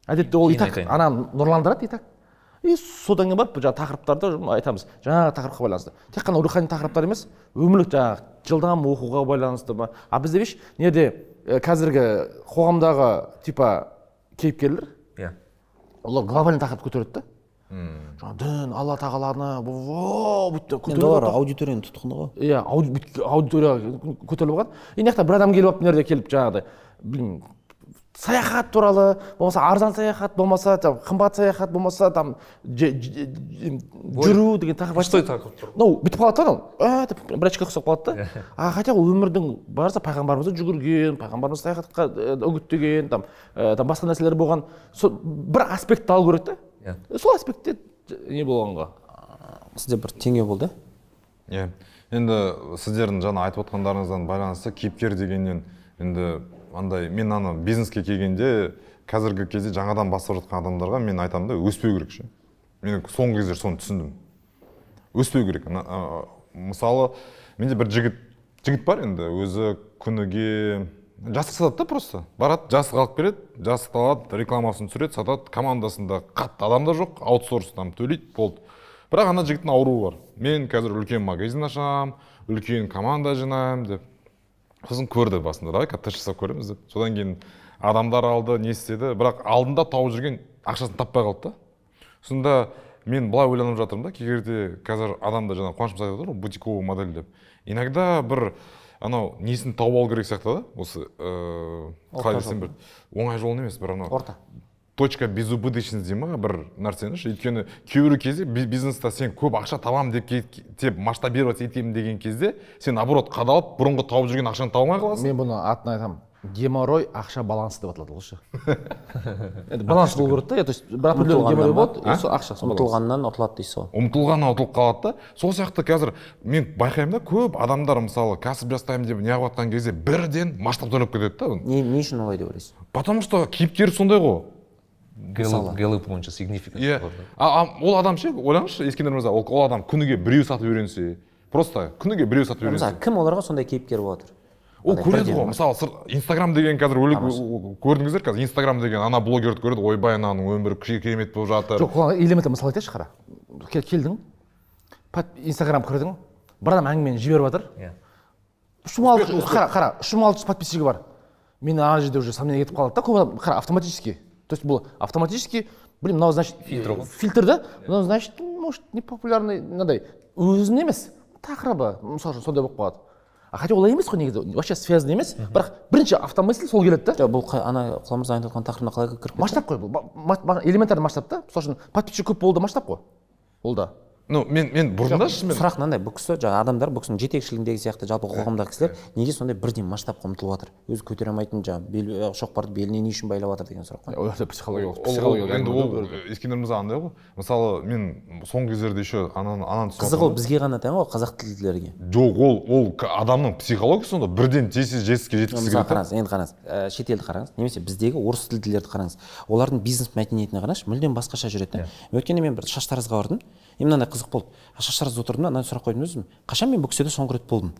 әдетте ол и так ананы нұрландырады и так и содан кейін барып жаңағы тақырыптарды айтамыз жаңағы тақырыпқа байланысты тек қана рухани тақырыптар емес өмірлік жаңағы жылдам оқуға байланысты ма а бізде видишь неде қазіргі қоғамдағы типа кейіпкерлер иә олар глобальный тақырыпты көтереді да жаңа дін алла тағаланы енді олар аудиторияның тұтқыны ғой иә аудитория көтеріліп қалған и мына жақта бір адам келіп алып мына жерде келіп жаңағыдай блин саяхат туралы болмаса арзан саяхат болмаса там қымбат саяхат болмаса там жүру деген тақырып пустой тақырып тұр ну бүйтіп қалады да анау ә деп бір ұқсап қалады да иә. а хотя өмірдің барысы пайғамбарымыз жүгірген пайғамбарымыз саяхатқа э, үгіттеген там э, там басқа нәрселер болған сол бір аспектті алу керек та иә сол аспектте
не болғанға
сізде бір теңеу болды
иә енді сіздердің жаңа айтып отқандарыңыздан байланысты кейіпкер дегеннен енді андай мен ана бизнеске келгенде қазіргі кезде жаңадан бастап жатқан адамдарға мен айтамын да өспеу керек ше мен соңғы кездері соны түсіндім өспеу керек мысалы менде бір жігіт жігіт бар енді өзі күніге жасық сатады да просто барады жастық алып келеді жасықты алады рекламасын түсіреді сатады командасында қатты адам да жоқ аутсорс там төлейді болды бірақ ана жігіттің ауруы бар мен қазір үлкен магазин ашамын үлкен команда жинаймын деп сосын көрді басында давай ка жасап көреміз деп содан кейін адамдар алды не істеді бірақ алдында тауып жүрген ақшасын таппай қалды да сонда мен былай ойланып жатырмын да кей қазір адамда жаңа қуанышым айтып отыр ғой бутиковый модель деп иногда бір анау несін тауып алу керек сияқты да осы ыыы э, қалай десем бір оңай жолын емес бір анау орта точка безубыточность дей ма бір нәрсені ше өйткені кейбір кезде бизнеста сен көп ақша табамын деп деп масштабироваться етемін деген кезде сен наоборот қадалып бұрынғы тауып жүрген ақшаны таба алмай қаласың мен бұны атын айтамын
геморрой ақша балансы деп аталады ғой ше [LAUGHS] енді баланс болу керек та
иә, то есть бір определенный геморрой болады и сол ақша ұмтылғаннан ұтылады дейсіз ғой ұмтылғаннан ұтылып қалады да сол сияқты қазір мен байқаймын да көп адамдар мысалы кәсіп жасаймын деп неғып жатқан кезде бірден төлеп кетеді да не үшін олай деп ойлайсыз потому что кейіпкері сондай ғой гэллоп
бойынша сигнификант
иә ол адам ше ойлаңызшы ескендір мырза ол адам күніге біреу сатып үйренсе просто күніге біреу сатып үйренсе мысалы кім оларға сондай кейіпкер болып жатыр ол көреді ғой мысалы инстаграм деген қазір көрдіңіздер қазір инстаграм деген ана блогерді көреді ойбай ананың өмірі керемет болып жатыр жоқ
оған мысал айтайыншы қара келдің инстаграм кірдің бір адам әңгімені жіберіп жатыр иә үш мың алты қара қара үш мың алты жүз подписчигі бар мен ана жерде уже сомнение кетіп қалады да көп адам қара автоматически то есть было автоматически блин мынау значит фильтр фильтр да мынау значит может популярный мынандай өзін емес тақырыбы мысалы үшін сондай болып қалады а хотя олай емес қой негізі вообще связан емес бірақ бірінші автомысль сол келеді да жоқ бұл ана құлан мырза айтып отқан тақырыбына қалай кіріп масштаб қой бұл элементарный масштаб та мысалы үшін подписчик көп болды масштаб қой ол да ну мен мен бұрын да шынымен сұрақ мынандай бұл кісі жаңағы
адамдар бұл кісінің жетекшілігіндегі сияқты жалпы қоғамдағы кісілер неге сондай бірден масштабқа ұмтылып жатыр өзі көтере алмайтын жаңағы шоқпарды беліне не үшін байлап жатыр деген сұрақ қой оларда психологиялық психологиялық енді ол
ескендір мырза андай ғой мысалы мен соңғы кездерде еще ананы ананы қызық ол бізге ғана тән ғой қазақ тілділерге жоқ ол ол адамның психологиясы сонда бірден тез тез жетістікке жеткісі келеді қараңыз енді қараңыз
шетелді қараңыз немесе біздегі орыс тілділерді қараңыз олардың бизнес мәдениетіне қараңызшы мүлдем басқаша жүреді да иә. өткенде мен бір шаштаразға бардым и мынандай қызық болды шаштаразда отырдым да мынандай сұрақ қойдым өзім қашан мен бұл кісіде соңғы рет болдым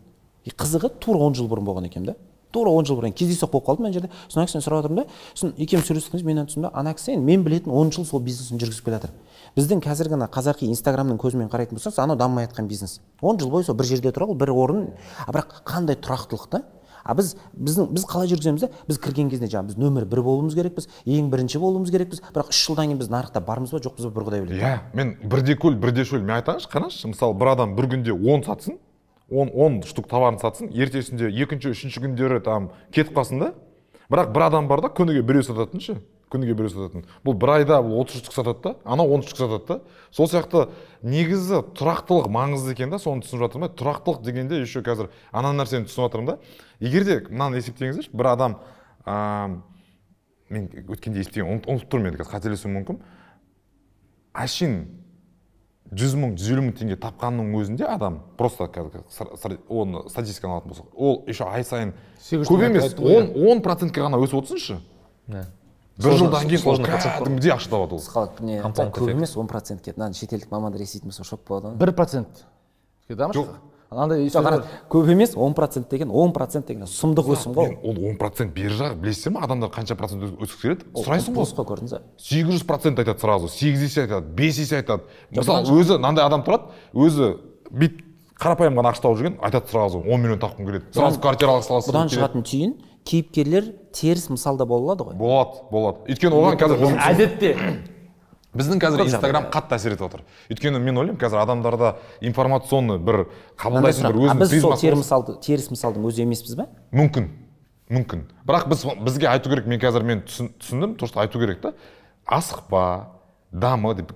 и қызығы тура он жыл бұрын болған екен да тура он жыл бұрын кездейсоқ болып қалдым ана жерде сосын ана кісіден сұрап отырмын да сосын екеуміз сөйлескен кезде мен түсіндім ана кісі енді мен білетін он жыл сол бизнесін жүргізіп келе жатыр біздің қазіргі ана қазақи инстаграмның көзімен қарайтын болсаңыз анау дамымай жатқан бизнес он жыл бойы сол бір жерде тұр ғой бір орын а бірақ қандай тұрақтылық та а біз біздің біз қалай жүргіземіз да біз кірген кезде жаңағы біз нөмір бір болуымыз керекпіз ең бірінші болуымыз керекпіз бірақ үш жылдан кейін біз нарықта бармыз ба
жоқпыз ба бір құдай біледі иә yeah, мен бірде көл бірде шөл мен айтайыншы қараңызшы мысалы бір адам бір күнде он сатсын он он штук товарын сатсын ертесінде екінші үшінші күндері там кетіп қалсын да бірақ бір адам бар да күніге біреу сататын ше күніге біреу сататын бұл бір айда бұл отыз штук сатады да анау он штук сатады да сол сияқты негізі тұрақтылық маңызды екен да соны түсініп жатырмын да тұрақтылық дегенде еще қазір ана нәрсені түсініп жатырмын да егер де мынаны есептеңіздерші бір адам ә, мен өткенде естіген ұмытып тұрмын енді қазір қателесуім мүмкін әшейін жүз мың жүз елу мың теңге тапқанның өзінде адам просто қазір оны статистиканы алатын болсақ ол еще ай сайын көп емес он он процентке ғана өсіп отырсыншы бір жылдан кейін процент кәдімгідей табады ол халық не
көп
емес он процент кетті мынаны шетелдік мамандар еститін болса шок болады ғой бір процент жоқ андай көп емес он процент деген он процент деген сұмдық өсім ғой ол
он процент бері жағы білесіздер ма адамдар қанша процент өсіп келеді сұрайсың ғой қой көрдіңіз ба сегіз жүз процент айтады сразу сегіз есе айтады бес есе айтады мысалы өзі мынандай адам тұрады өзі бүйтіп қарапайым ғана ақша тауып жүрген айтады сразу он миллион тапқым келеді сразу квартира алғысы бұдан шығатын түйін кейіпкерлер теріс мысалда бола алады ғой болады болады өйткені оған қазір біздің әдетте [COUGHS] біздің қазір инстаграм қатты әсер етіп жатыр өйткені мен ойлаймын қазір адамдарда информационный бір қабылдайтын бір өзің біз сол теріс
мысалды теріс мысалдың өзі емеспіз ба
мүмкін мүмкін бірақ біз бізге айту керек мен қазір мен түсіндім то что айту керек та асықпа дамы деп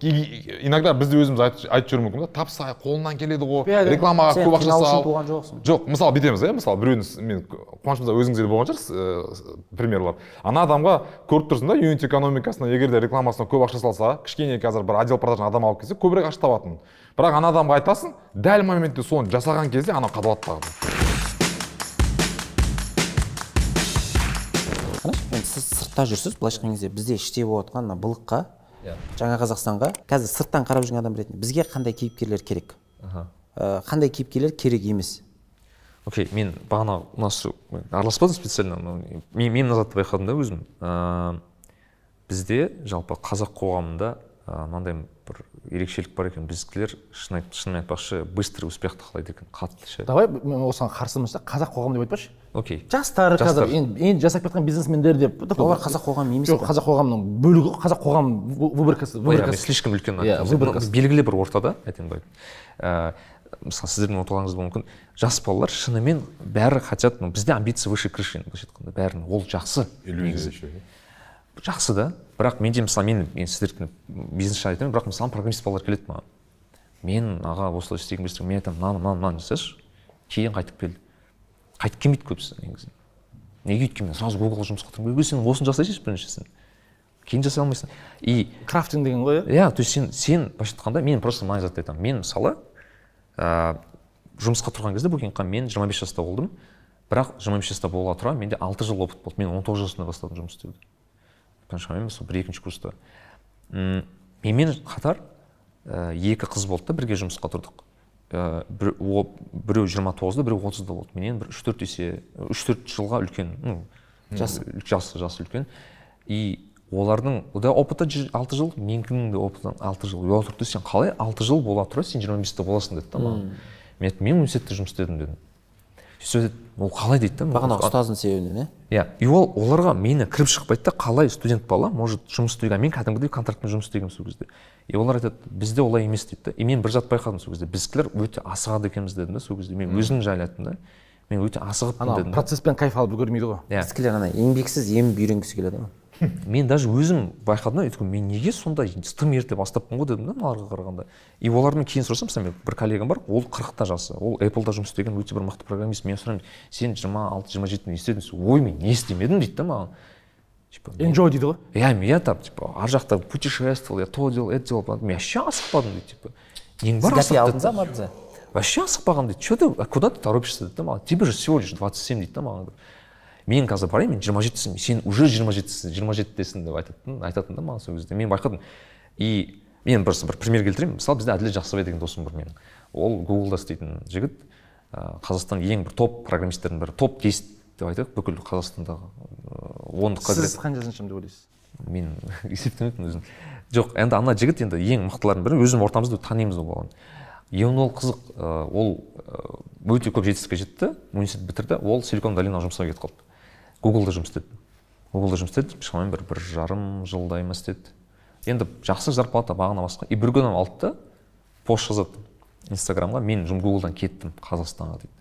иногда бізде өзіміз айтып жүруіміз мүмкін да тапса қолынан келеді ғой рекламаға көп ақша сал туған жоқсың жоқ мысалы бүйтеміз иә мысалы біреуін мен мырза өзіңізде де болған шығарсыз ә, примерлар ана адамға көріп тұрсың да юнит экономикасына егер де рекламасына көп ақша салса кішкене қазір бір отдел продажан адам алып келсе көбірек ақша табатын бірақ ана адамға айтасың дәл моментте соны жасаған кезде анау қадалады
енді сіз сыртта жүрсіз былайша айтқан кезде бізде іште болып жатқан мына былыққа Иә. жаңа қазақстанға қазір сырттан қарап жүрген адам ретінде бізге қандай кейіпкерлер керек э, қандай кейіпкерлер керек
емес окей мен бағана у нас араласпадым специально мен, мен мына байқадым да өзім ә, бізде жалпы қазақ қоғамында э, мынандай бір ерекшелік бар екен біздікілер шын шынымен айтпақшы быстрый успехты қалайды екен қатты
ше давай мен осыған қарсымын қазақ қоғамы деп айтпашы
окей жастар қазір
енді енді жасап бизнесмендер деп олар қазақ қоғамы емес жоқ қазақ қоғамының бөлігі қазақ қоғам выборкасы выборкасы слишком үлкен белгілі
бір ортада айтайын ба мысалы сіздердің болуы мүмкін жас балалар шынымен бәрі хотят ну бізде амбиция выше крыши былайша айтқанда бәрін ол жақсы негізі жақсы да бірақ менде мысалы мен мен сіздердікін бизнес жайлы айтамын бірақ мысалы программист балалар келеді маған мен аға осылай істегім келсе мен айтамын мынаны мынаны мынаны жасашы кейін қайтып кел қайтып келмейді көбісі негізі неге өйткені мен сразу гуглға жұмысқа тұрмын егер сен осыны бірінші біріншісін кейін жасай алмайсың и крафтинг деген ғой иә иә то есть сен сен былайша айтқанда мен просто мына затты айтамын мен мысалы ә, жұмысқа тұрған кезде букингқа мен 25 бес жаста болдым бірақ жиырма бес жаста бола тұра менде алты жыл опыт болды мен 19 тоғыз жасымда бастадым жұмыс істеуді шамамен сол бір екінші курста менімен қатар ә, екі қыз болды да бірге жұмысқа тұрдық ә, біреу жиырма тоғызда біреу отызда болды менен бір үш төрт есе үш төрт жылға үлкен ну жасы жасы жасы үлкен и олардың да опыты алты жыл менікінің де опыты алты жыл и тұрды сен қалай алты жыл бола тұра сен жиырма бесте боласың деді да маған мен айттым мен университетте жұмыс істедім дедім сөйтсе ол қалай дейді да бағана ұстаздың себебінен иә иә и ол оларға мені кіріп шықпайды да қалай студент бала может жұмыс істеуге мен кәдімгідей контрактпен жұмыс істегенмін сол кезде и олар айтады бізде олай емес дейді да и мен бір зат байқадым сол кезде біздікілер өте асығады екенбіз дедім да сол кезде мен өзім жайлы айттым да мен өте асығыппын дедім
процесспен кайф алып үлгермейді ғой
иә біздікілер ана еңбексіз еміп үйренгісі келеді ғой мен даже өзім байқадым да өйткені мен неге сондай тым ерте бастаппын ғой дедім да мыналарға қарағанда и олардан кейін сұрасам мысалы бір коллегам бар ол қырықта жасы ол Apple-да жұмыс істеген өте бір мықты программист мен сұраймын сен жиырма алты жиырма жетіде не істедің ой мен не істемедім дейді да маған типа enjoy дейді ғой иә иә там типа ар жақта путешествовал я то делал это делал мен вообще асықпадым дейді типа нең бар алдыңыз алмадыңыз вообще асықпағанмын дейді че ты куда ты торопишься дейді да маған тебе же всего лишь двадцать семь дейді да маған мен қазір барайын мен жиырма жетісімін сен уже жиырма жетісің жиырма жетідесің деп айтатын айтатын да маған сол кезде мен байқадым и мен просто бір пример келтіремін мысалы бізде әділет жақсыбай деген досым бар менің ол гуглда істейтін жігіт ә, қазақстанның ең бір топ программисттердің бірі топ десять деп айтайық бүкіл қазақстандағы ондыққа сіз
қанша деп ойлайсыз
мен [LAUGHS] есептемеппін өзім жоқ енді ана жігіт енді ең мықтылардың бірі өзім ортамызда танимыз ол баланы енді ол қызық ол өте көп жетістікке жетті университет бітірді ол силикон долинаға жұмысқа кетіп қалды гуглда жұмыс істедім гуглда жұмыс істеді шамамен бір бір жарым жылдай ма істеді енді жақсы зарплата бағана басқа и бір күні алды да пост жазады инстаграмға мен гуглдан кеттім қазақстанға дейді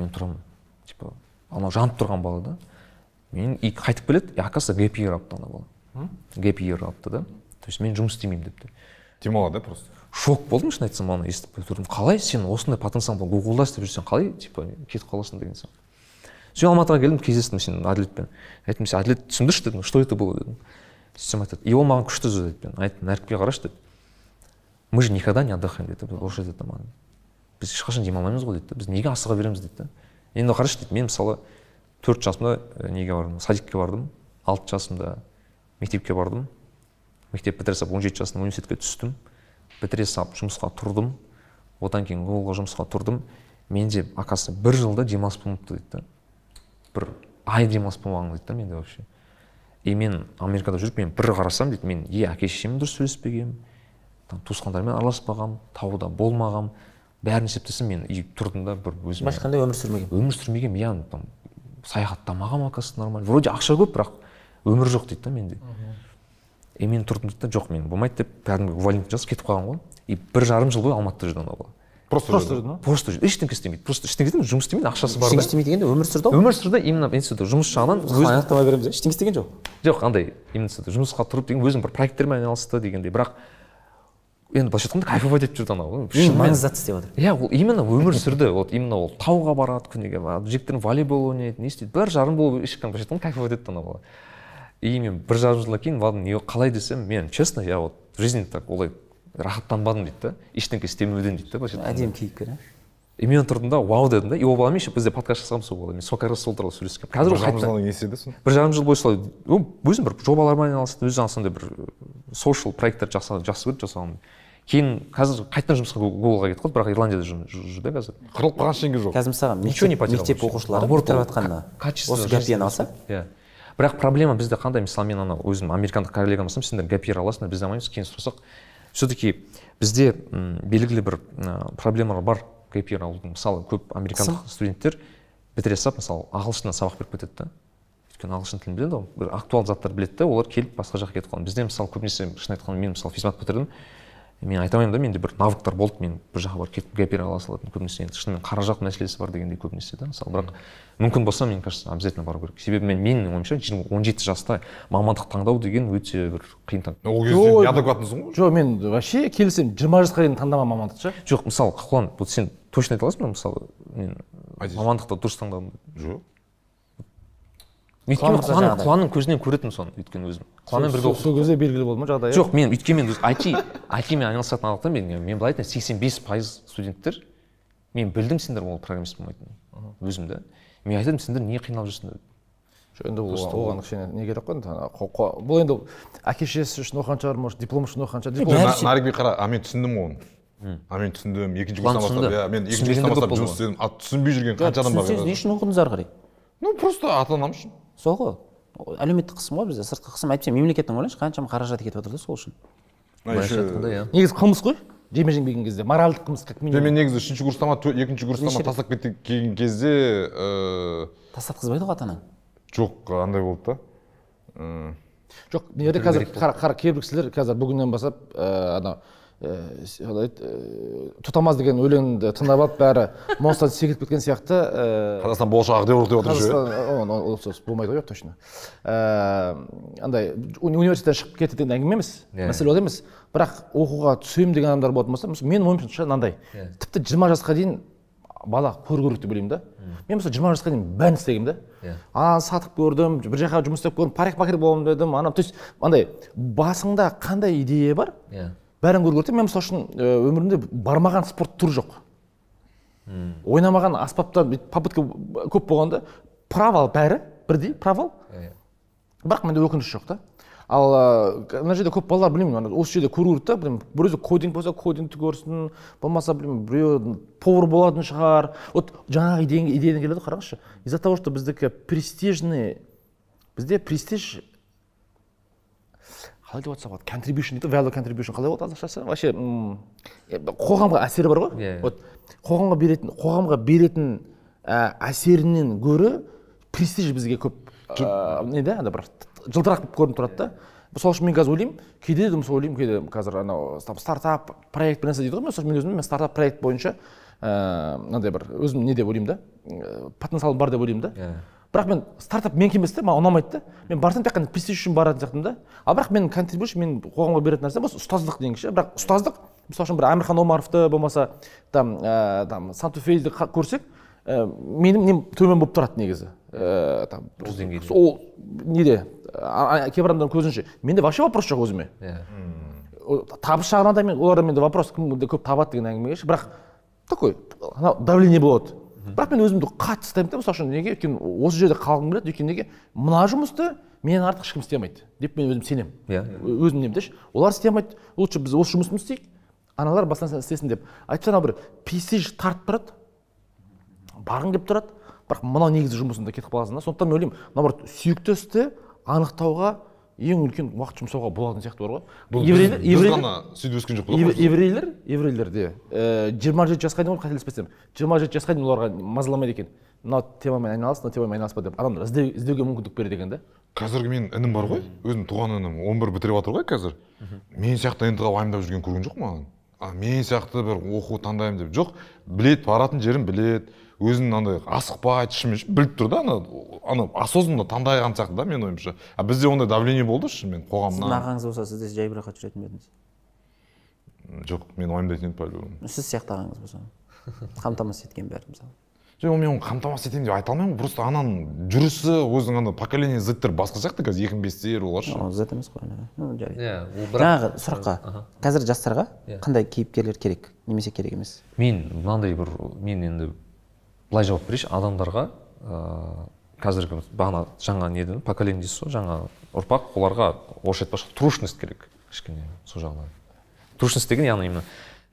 мен тұрамын типа анау жанып тұрған бала да мен и қайтып келеді и оказывается гэп йер алыпты ана бала гэп йер алыпты да то есть мен жұмыс істемеймін депті демалады да просто шок болдым шын айтсам оны естіп тұрдым қалай сен осындай потенциал гуглда істеп жүрсең қалай типа кетіп қаласың деген сияқты сөйтіп алматыға келдім кездестім сен әділетпен айттым сен әділет түсіндірші дедім что это было дедім сөйтсем айтады и ол маған күшті түзді айтпен айттым әріпке қарашы деді мы же никогда не отдыхаем деді орысша айтады маған біз ешқашан демалмаймыз ғой дейді біз неге асыға береміз дейді енді қарашы дейді мен мысалы төрт жасымда э, неге бардым садикке бардым алты жасымда мектепке бардым мектеп бітіре салып он жеті жасымда университетке түстім бітіре салып жұмысқа тұрдым одан кейін гуглға жұмысқа тұрдым менде оказывается бір жылда демалыс болмапты дейді бір ай демалыс болмаған дейді да менде вообще и мен америкада жүріп мен бір қарасам дейді мен е әке шешеммен дұрыс сөйлеспегенмін там туысқандармен араласпағанмын тауда болмағанмын бәрін есептесем мен и тұрдым да бір өзім былайша айтқанда өмір сүрмеген өмір сүрмегенмін иә там саяхаттамағанмын оказывается нормально вроде ақша көп бірақ өмір жоқ дейді да менде и мен тұрдым дейді да жоқ мен болмайды деп кәдімгі увольнительный жазып кетіп қалған ғой и бір жарым жыл бойы алматыда жүрдім бала
просто просто жүрді ма просто жүрді
ештеңке істемейді просто ештеңе істемейді жұмыс істемейді ақшасы бар ештеңе істемейді
дегенде өмір сүрді ғой өмір
сүрді именно мен институтта жұмыс жағынан аяқтама береміз иә ештеңе істеген жоқ жоқ андай именно жұмысқа тұрып деген өзінің бір проекттермен айналысты дегендей бірақ енді былайша айтқанда кайфовать етіп жүрді анау маңызды затты істеп жатыр иә ол именно өмір сүрді вот именно ол тауға барады күніге жігіттермен волейбол ойнайды не істейді бір жарым болып ешкім былайша айтқанда кайфовать етті анау бала и мен бір жарым жылдан кейін ладно қалай десем мен честно я вот в жизни так олай рахаттанбадым дейді да ештеңке істемеуден дейді да былайша әдемі кейіпкер и мен тұрдым да вау дедім да и ол баламен еще бізде подкаст жасағанбыз сол баламен мен сол как раз сол туралы сөйлескенмін қазір ол
қайтадан бір
жарым жыл бойы солай ол өзім бір жобалармен айналысты өзі сондай бір сошал проекттерді жақсы көрді жасағанды кейін қазір қайтадан жұмысқа гуглға кетіп қалды бірақ ирландияда жүр да қазір қырылып қалған ештеңе жоқ қазір мысалға ничего не потерял мектеп оқушылары бітіріп качество осы гапиені алса иә бірақ проблема бізде қандай мысалы мен анау өзім американдық коллегам алсам сендер гапир аласыңдар біз алмаймыз кейін сұрасақ все таки бізде белгілі бір проблемалар бар гейпьер алудың мысалы көп американдық студенттер бітіре салып мысалы ағылшыннан сабақ беріп кетеді да өйткені ағылшын тілін біледі ғой бір актуалды заттар біледі да олар келіп басқа жаққа кетіп қалады бізде мысалы көбінесе шын айтқанда мен мысалы физмат бітірдім мен айта алмаймын да менде бір навыктар болды мен бір жаққа барып кетіп копира ала салатын көбінесе енді шынымен қаражат мәселесі бар дегендей көбінесе да мысалы бірақ мүмкін болса мен кажется обязательно бару керек себебі мен менің ойымша он жеті жаста мамандық таңдау деген өте бір қиын ол кезде
неадекватныйсың
ғой жоқ мен
вообще келісемін жиырма жасқа дейін таңдама мамандық ше жоқ мысалы құлан вот сен точно айта аласың ба мысалы мен мамандықты дұрыс таңдадым жоқ өйткені қуан қуанның көзінен көретінмін соны өйткені өзім қуанмен бірге сол
кезде белгілі болды ма жағдайы иә? жоқ мен
өйткені мен айти айтимен айналысатын мен мен былай айтайын сексен бес пайыз студенттер мен білдім сендер
ол программист болмайтынын өзім да мен айтатынмын сендер не қиналып жүрсіңдер жоқ енді оған кішкене не керек қой енді бұл енді әке шешесі үшін оқыған шығар может диплом үшін оқыған шығар нарикбек
қара а мен түсіндім оны а мен түсіндім екінші курстан бастап иә мен екінші курстан бастап жұмыс істедім а түсінбей жүрген қанша адам бар не үшін
оқыдыңыз ары қарай ну просто ата анам үшін сол ғой әлеуметтік қысым ғой бізде сыртқы қысым әйтпесе мемлекеттің ойлаңызшы қаншама қаражат кетіп жатыр да сол үшін былайша айтқанда иә
негізі қылмыс қой жеме жеңбеген кезде моральдық қылмыс как минимум мен негізі үшінші курстан ма екінші курстан ба тастап келген кезде ыыы э, тастатқызбайды ғой ата анаң жоқ андай болды да жоқ мына жерде қазір
қара кейбір кісілер қазір бүгіннен бастап ыыы э, анау Э, э, тұтамаз деген өлеңді тыңдап алып бәрі монстан секіріп кеткен сияқты ыыы э, қазақстан болашақ ақдемок деп отыр ше болмайды ғой точно андай университеттен шығып кетті деген әңгіме емес иә. мәселе ода емес бірақ оқуға түсемін деген адамдар болатын болса менің ойымша мынандай иә. тіпті жиырма жасқа дейін бала көру керек деп ойлаймын да мен мысалы жиырма жасқа дейін бәрін істегенмін да иә. ананы сатып көрдім бір жаққа жұмыс істеп көрдім парикмахер боламын дедім анау то есть андай басыңда қандай идея бар бәрін көру керек мен мысалы үшін э, өмірімде бармаған спорт түрі жоқ ойнамаған аспаптар бүйтіп попытка көп болғанда провал бәрі бірдей провал э. бірақ менде өкініш жоқ та ал э, мына жерде көп балалар білмеймін осы жерде көру керек та біреу кодинг болса кодингті көрсін болмаса білмеймін біреу повар болатын шығар вот жаңағы идеяны келеді ғой қараңызшы из за того что біздікі престижный бізде престиж қалай деп жатсақ болады контрибюшн дейді value contribution қалай болады қазақшасы вообще қоғамға әсері бар ғой иә, иә вот қоғамға беретін қоғамға беретін ә, әсерінен гөрі престиж бізге көп ә, не да андай бір жылтырақ болып көрініп тұрады да мысалы үшін мен қазір ойлаймын кейде мысалы ойлаймын кейде қазір анау там стартап проект бір нәрсе дейді ғой мен мен өзім мен стартап проект бойынша ыыы мынандай бір өзім не деп ойлаймын да потенциалым бар деп ойлаймын да бірақ мен стартап менікі емес та маған ұнамайды да мен барсам тек қана престиж үшін баратын сияқтымын да ал бірақ мен контрибьюшн мен қоғамға беретін нәрсем осы ұстаздық деген ше бірақ ұстаздық мысалы үшін бір әмірхан омаровты болмаса там ә, там сантуфельді көрсек ә, менің нем төмен болып тұрады негізі ә, там ол неде кейбір адамдардың көзінше менде вообще вопрос жоқ өзіме
иә
табыс жағынан да мен оларда менде вопрос кім көп табады деген әңгіме бірақ такой анау давление болады бірақ мен өзімді қатты ұстаймын да мысалы үшін неге өйткені осы жерде қалғым келеді өйткені неге мына жұмысты менен артық ешкім істей алмайды деп мен өзім сенемін иә өзім нем олар істей алмайды лучше біз осы жұмысты істейік аналар басқасын істесін деп айтпаса анау бір престиж тартып тұрады барғың келіп тұрады бірақ мынау негізі жұмысында кетіп қаласың да сондықтан мен ойлаймын наоборот сүйікті істі анықтауға ең үлкен уақыт жұмсауға болатын сияқты бар ғой еврейлер
сөйтіп өскен жоқ еврейлер
еврейлерде э, жиырма жеті жасқа дейін ғой қателеспесем жиырма жеті жасқа дейін оларға мазаламайды екен мынау темамен айналыс мына темамен айналыспа деп адамдар іздеуге мүмкіндік береді екен да
қазіргі менің інім бар ғой өзім туған інім он бір бітіріп жатыр ғой қазір мен сияқты нтға уайымдап жүрген көрген жоқпын маған мен сияқты бір оқу таңдаймын деп жоқ біледі баратын жерін біледі өзін андай асықпай ішім біліп тұр да ана ана осознанно таңдай сияқты да менің ойымша а бізде ондай давление болды шынымен қоғамнан сіздің ағаңыз болса
сіз де жайбарақат
жүретін бе едіңіз жоқ мен уайымдайтын едім по любому сіз сияқты ағаңыз болса [LAUGHS] қамтамасыз еткен бәрін мысалы жоқ мен оны қамтамасыз етемін деп айта алмаймын просто ананың жүрісі өзінің ана поколение зеттер басқа сияқты қазір екі мың бестер олар ше зет емес қой иә, жаңағы сұраққа қазір
жастарға иә. қандай кейіпкерлер керек немесе керек емес мен
мынандай бір мен енді былай жауап берейінші адамдарға ыыы э, қазіргі бағана жаңа не поколение дейсіз ғой жаңа ұрпақ оларға орысша айтпақшы трушность керек кішкене сол жағынан трушность деген яғни именно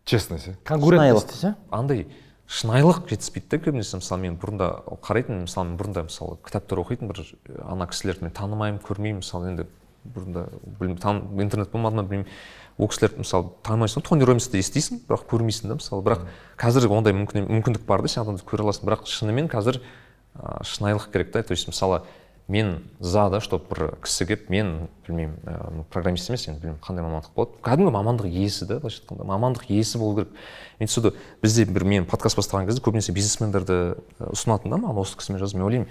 честность иә конкурентность иә андай шынайылық жетіспейді да көбінесе мысалы мен бұрында қарайтынмын мысалы мен бұрында мысалы кітаптар оқитын бір ана кісілерді мен танымаймын көрмеймін мысалы енді бұрында білмеймін интернет болмады ма білмеймін ол кісілерді мысалы танымайсың тони робинсті естисің бірақ көрмейсің да мысалы бірақ қазір ондай мүмкін, мүмкіндік бар да сен адамды көре аласың бірақ шынымен қазір ә, шынайылық керек та то есть мысалы мен за да чтобы бір кісі келіп мен білмеймін ә, программист емес енді білмеймін қандай мамандық болады кәдімгі мамандық иесі да былайша айтқанда мамандық иесі болу керек мен түсінді бізде бір мен подкаст бастаған кезде көбінесе бизнесмендерді ұсынатын да маған осы кісімен жазып мен ойлаймын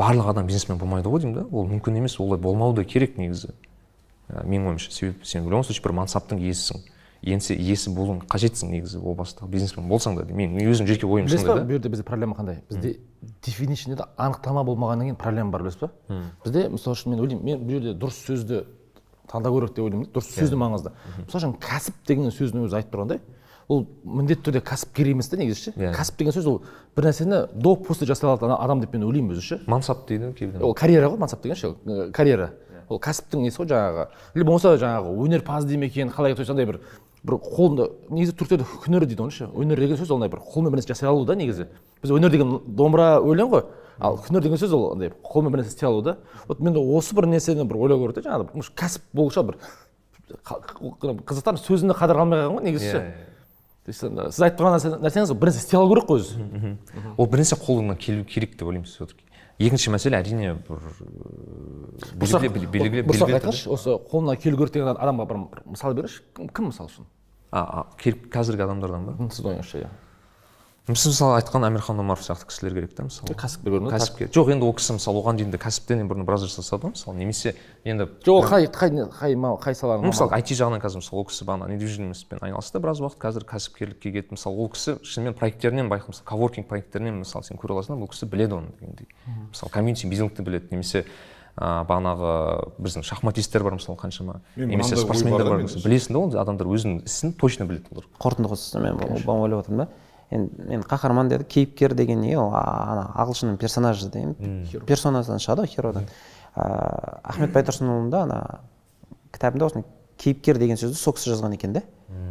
барлық адам бизнесмен болмайды ғой деймін да ол мүмкін емес олай болмауы да керек негізі Ә, менің ойымша себебі сен в любом случае бір мансаптың иесісің енсе иесі болуың қажетсің негізі о баста бизнесмен болсаң да мен өзім жеке ойым білесіз ба бұл
жерде бізде проблема қандай бізде дефинишнде анықтама болмағаннан кейін проблема бар білесіз ба бізде мысалы үшін мен ойлаймын мен бұл жерде дұрыс сөзді таңдау керек деп ойлаймын дұрыс сөзді иә. маңызды мысалы үшін кәсіп деген сөздің өзі айтып тұрғандай ол міндетті түрде кәсіпкер емес та негізі ше иә. кәсіп деген сөз ол бір нәрсені до после жасай алатын адам деп мен ойлаймын өзі ше мансап дейді кейбір ол карьера ғой мансап деген ше карьера ол кәсіптің несі ғой жаңағы или болмаса жаңағы өнерпаз дей ме екен қалай то есть андай бір бір қолында негізі түріктерде хүнер дейді ғой өнер деген сөз ол бір қолмен бірнәрсе жасай алу да негізі біз өнер деген домбыра өлең ғой ал хүнер деген сөз ол андай қолмен бірнәрсе істей алу да вот мен осы бір нәрсені бір ойлау керек та жаңағы кәсіп болуша бір қазақтар де қадір қалмай қалған ғой негізі ше иә, иә. то есть сіз айтып тұрған нәрсеңіз бірнәрсе істей алу керек қой өзі
ол бірнәрсе қолыңнан келу керек деп ойлаймын все таки екінші мәселе әрине бір бұрсақ э, айтыңызшы
осы қолына келу керек деген адамға бір мысал беріңізші кім мысалы үшін
а қазіргі адамдардан ба сіздің ойыңызша иә біз мысалы айтқан әмірхан омаров сияқты кісілер керек та мысалы кәсіпкер көрінеді кәсіпкер жоқ енді ол кісі мысалы оған дейін де кәсіптен бұрын біраз жасаса да мысалы немесе енді жоқ қай
қай қай қай саланың мысалы
айти жағынан қазір мысалы ол кісі бағана недвижимостьпен айналысты біраз уақыт қазір кәсіпкерлікке кетті мысалы ол кісі шынымен проекттерінен байқап мысалы коворкинг проекттерінен мысалы сен көре аласың да бұл кісі біледі оны дегендей мысалы комьюнити бизнингті біледі немесе ыыы бағанағы біздің шахматисттер бар мысалы қаншама немесе спортсмендер бар білесің да ол адамдар
өзінің ісін точно біледі олар қорытынды қылсыз мен ойлап отырмын да енді мен қаһарман деді кейіпкер деген не ол ана ағылшынның персонажы деймін персонасынан шығады ғой херодан ыыы ахмет байтұрсынұлында ана кітабында осындай кейіпкер деген сөзді сол кісі жазған екен да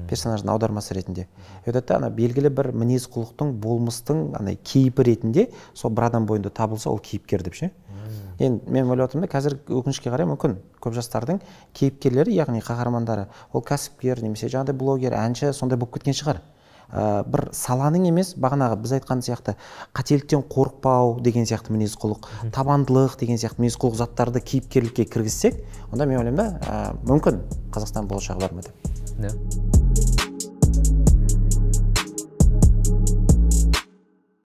персонаждың аудармасы ретінде и айтады ана белгілі бір мінез құлықтың болмыстың андай кейпі ретінде сол бір адам бойында табылса ол кейіпкер деп ше енді мен ойлап отырмын да қазір өкінішке қарай мүмкін көп жастардың кейіпкерлері яғни қаһармандары ол кәсіпкер немесе жаңағыдай блогер әнші сондай болып кеткен шығар ә, бір саланың емес бағанағы біз айтқан сияқты қателіктен қорықпау деген сияқты мінез құлық табандылық деген сияқты мінез құлық заттарды кейіпкерлікке кіргізсек онда мен ойлаймын да ә, мүмкін қазақстан болашағы бар ма деп
yeah.